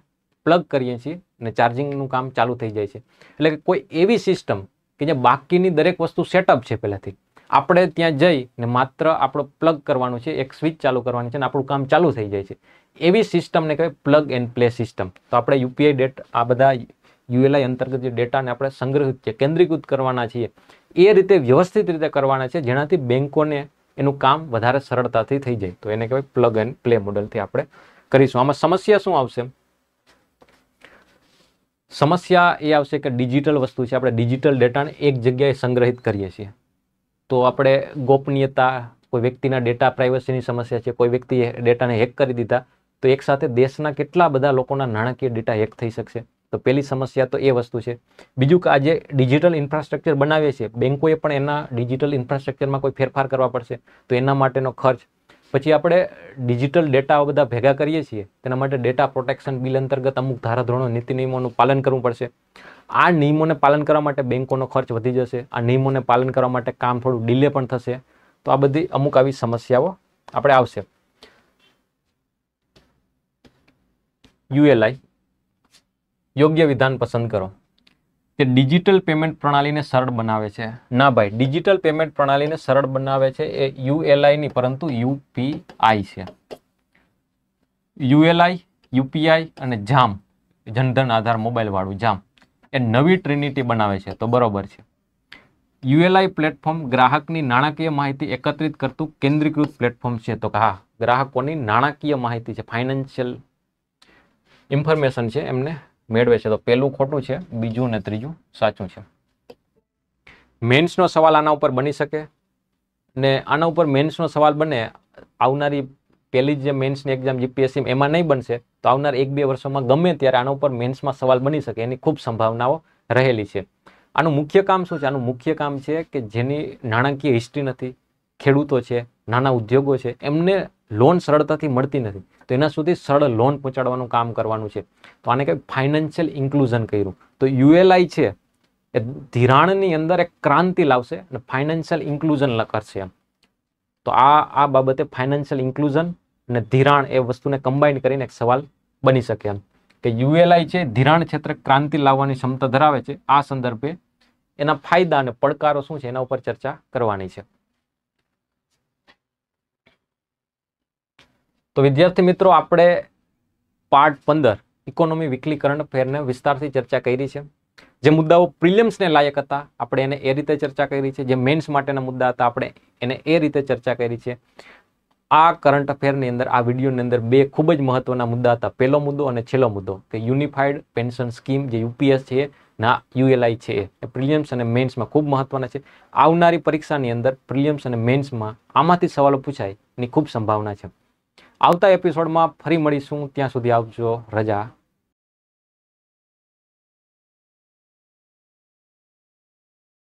પ્લગ કરીએ છીએ અને ચાર્જિંગનું કામ ચાલુ થઈ જાય છે એટલે કે કોઈ એવી સિસ્ટમ કે જે બાકીની દરેક વસ્તુ સેટઅપ છે પહેલાંથી આપણે ત્યાં જઈને માત્ર આપણું પ્લગ કરવાનું છે એક સ્વિચ ચાલુ કરવાની છે ને આપણું કામ ચાલુ થઈ જાય છે એવી સિસ્ટમને કહેવાય પ્લગ એન્ડ પ્લે સિસ્ટમ તો આપણે યુપીઆઈ ડેટ આ બધા યુએલઆઈ અંતર્ગત જે ડેટાને આપણે સંગ્રહિત છે કેન્દ્રીકૃત કરવાના છીએ એ રીતે વ્યવસ્થિત રીતે કરવાના છે જેનાથી બેન્કોને એનું કામ વધારે સરળતાથી થઈ જાય તો એને કહેવાય પ્લગ એન્ડ પ્લે મોડલથી આપણે કરીશું આમાં સમસ્યા શું આવશે સમસ્યા એ આવશે કે ડિજિટલ વસ્તુ છે આપણે ડિજિટલ ડેટાને એક જગ્યાએ સંગ્રહિત કરીએ છીએ તો આપણે ગોપનીયતા કોઈ વ્યક્તિના ડેટા પ્રાઇવસીની સમસ્યા છે કોઈ વ્યક્તિએ ડેટાને હેક કરી દીધા તો એકસાથે દેશના કેટલા બધા લોકોના નાણાકીય ડેટા હેક થઈ શકશે તો પહેલી સમસ્યા તો એ વસ્તુ છે બીજું કે આજે ડિજિટલ ઇન્ફ્રાસ્ટ્રક્ચર બનાવીએ છીએ બેંકોએ પણ એના ડિજિટલ ઇન્ફ્રાસ્ટ્રક્ચરમાં કોઈ ફેરફાર કરવા પડશે તો એના માટેનો ખર્ચ પછી આપણે ડિજિટલ ડેટા બધા ભેગા કરીએ છીએ તેના માટે ડેટા પ્રોટેક્શન બિલ અંતર્ગત અમુક ધારાધોરણો નીતિ નિયમોનું પાલન કરવું પડશે આ નિયમોને પાલન કરવા માટે બેંકોનો ખર્ચ વધી જશે આ નિયમોને પાલન કરવા માટે કામ થોડું ડીલે પણ થશે તો આ બધી અમુક આવી સમસ્યાઓ આપણે આવશે યુએલઆઈ યોગ્ય વિધાન પસંદ કરો તે ડિજિટલ પેમેન્ટ પ્રણાલીને સરળ બનાવે છે ના ભાઈ ડિજિટલ પેમેન્ટ પ્રણાલીને સરળ બનાવે છે એ યુએલઆઈની પરંતુ યુપીઆઈ છે યુએલઆઈ યુપીઆઈ અને જામ જનધન આધાર મોબાઈલવાળું જામ એ નવી ટ્રિનિટી બનાવે છે તો બરોબર છે યુએલઆઈ પ્લેટફોર્મ ગ્રાહકની નાણાકીય માહિતી એકત્રિત કરતું કેન્દ્રીકૃત પ્લેટફોર્મ છે તો કે હા ગ્રાહકોની નાણાકીય માહિતી છે ફાઇનાન્શિયલ ઇન્ફોર્મેશન છે એમને મેળવે છે તો પહેલું ખોટું છે બીજું ને ત્રીજું સાચું છે મેન્સનો સવાલ આના ઉપર બની શકે ને આના ઉપર મેન્સનો સવાલ બને આવનારી પહેલી જે મેન્સની એક્ઝામ જીપીએસસી એમાં નહીં બનશે તો આવનાર એક બે વર્ષોમાં ગમે ત્યારે આના ઉપર મેન્સમાં સવાલ બની શકે એની ખૂબ સંભાવનાઓ રહેલી છે આનું મુખ્ય કામ શું છે આનું મુખ્ય કામ છે કે જેની નાણાકીય હિસ્ટ્રી નથી ખેડૂતો છે નાના ઉદ્યોગો છે એમને લોન સરળતાથી મળતી નથી તો એના સુધી સરળ લોન પહોંચાડવાનું કામ કરવાનું છે તો આને કંઈક ફાઇનાન્શિયલ ઇન્ક્લુઝન કર્યું તો યુએલઆઈ છે એ ધિરાણની અંદર એક ક્રાંતિ લાવશે અને ફાઇનાન્શિયલ ઇન્ક્લુઝન કરશે એમ તો આ આ બાબતે ફાઇનાન્શિયલ ઇન્ક્લુઝન અને ધિરાણ એ વસ્તુને કમ્બાઈન કરીને એક સવાલ બની શકે એમ કે યુએલઆઈ છે ધિરાણ ક્ષેત્રે ક્રાંતિ લાવવાની ક્ષમતા ધરાવે છે આ સંદર્ભે એના ફાયદા અને પડકારો શું છે એના ઉપર ચર્ચા કરવાની છે તો વિદ્યાર્થી મિત્રો આપણે પાર્ટ પંદર ઇકોનોમી વીકલી કરંટ અફેરને વિસ્તારથી ચર્ચા કરી છે જે મુદ્દાઓ પ્રિલિમ્સને લાયક હતા આપણે એને એ રીતે ચર્ચા કરી છે જે મેન્સ માટેના મુદ્દા હતા આપણે એને એ રીતે ચર્ચા કરી છે આ કરંટ અફેરની અંદર આ વિડીયોની અંદર બે ખૂબ જ મહત્વના મુદ્દા હતા પહેલો મુદ્દો અને છેલ્લો મુદ્દો કે યુનિફાઈડ પેન્શન સ્કીમ જે યુપીએસ છે ના યુએલઆઈ છે એ પ્રિલિયમ્સ અને મેન્સમાં ખૂબ મહત્વના છે આવનારી પરીક્ષાની અંદર પ્રિલિયમ્સ અને મેન્સમાં આમાંથી સવાલો પૂછાય ની ખૂબ સંભાવના છે આવતા એપિસોડમાં ફરી મળીશું ત્યાં સુધી આવજો રજા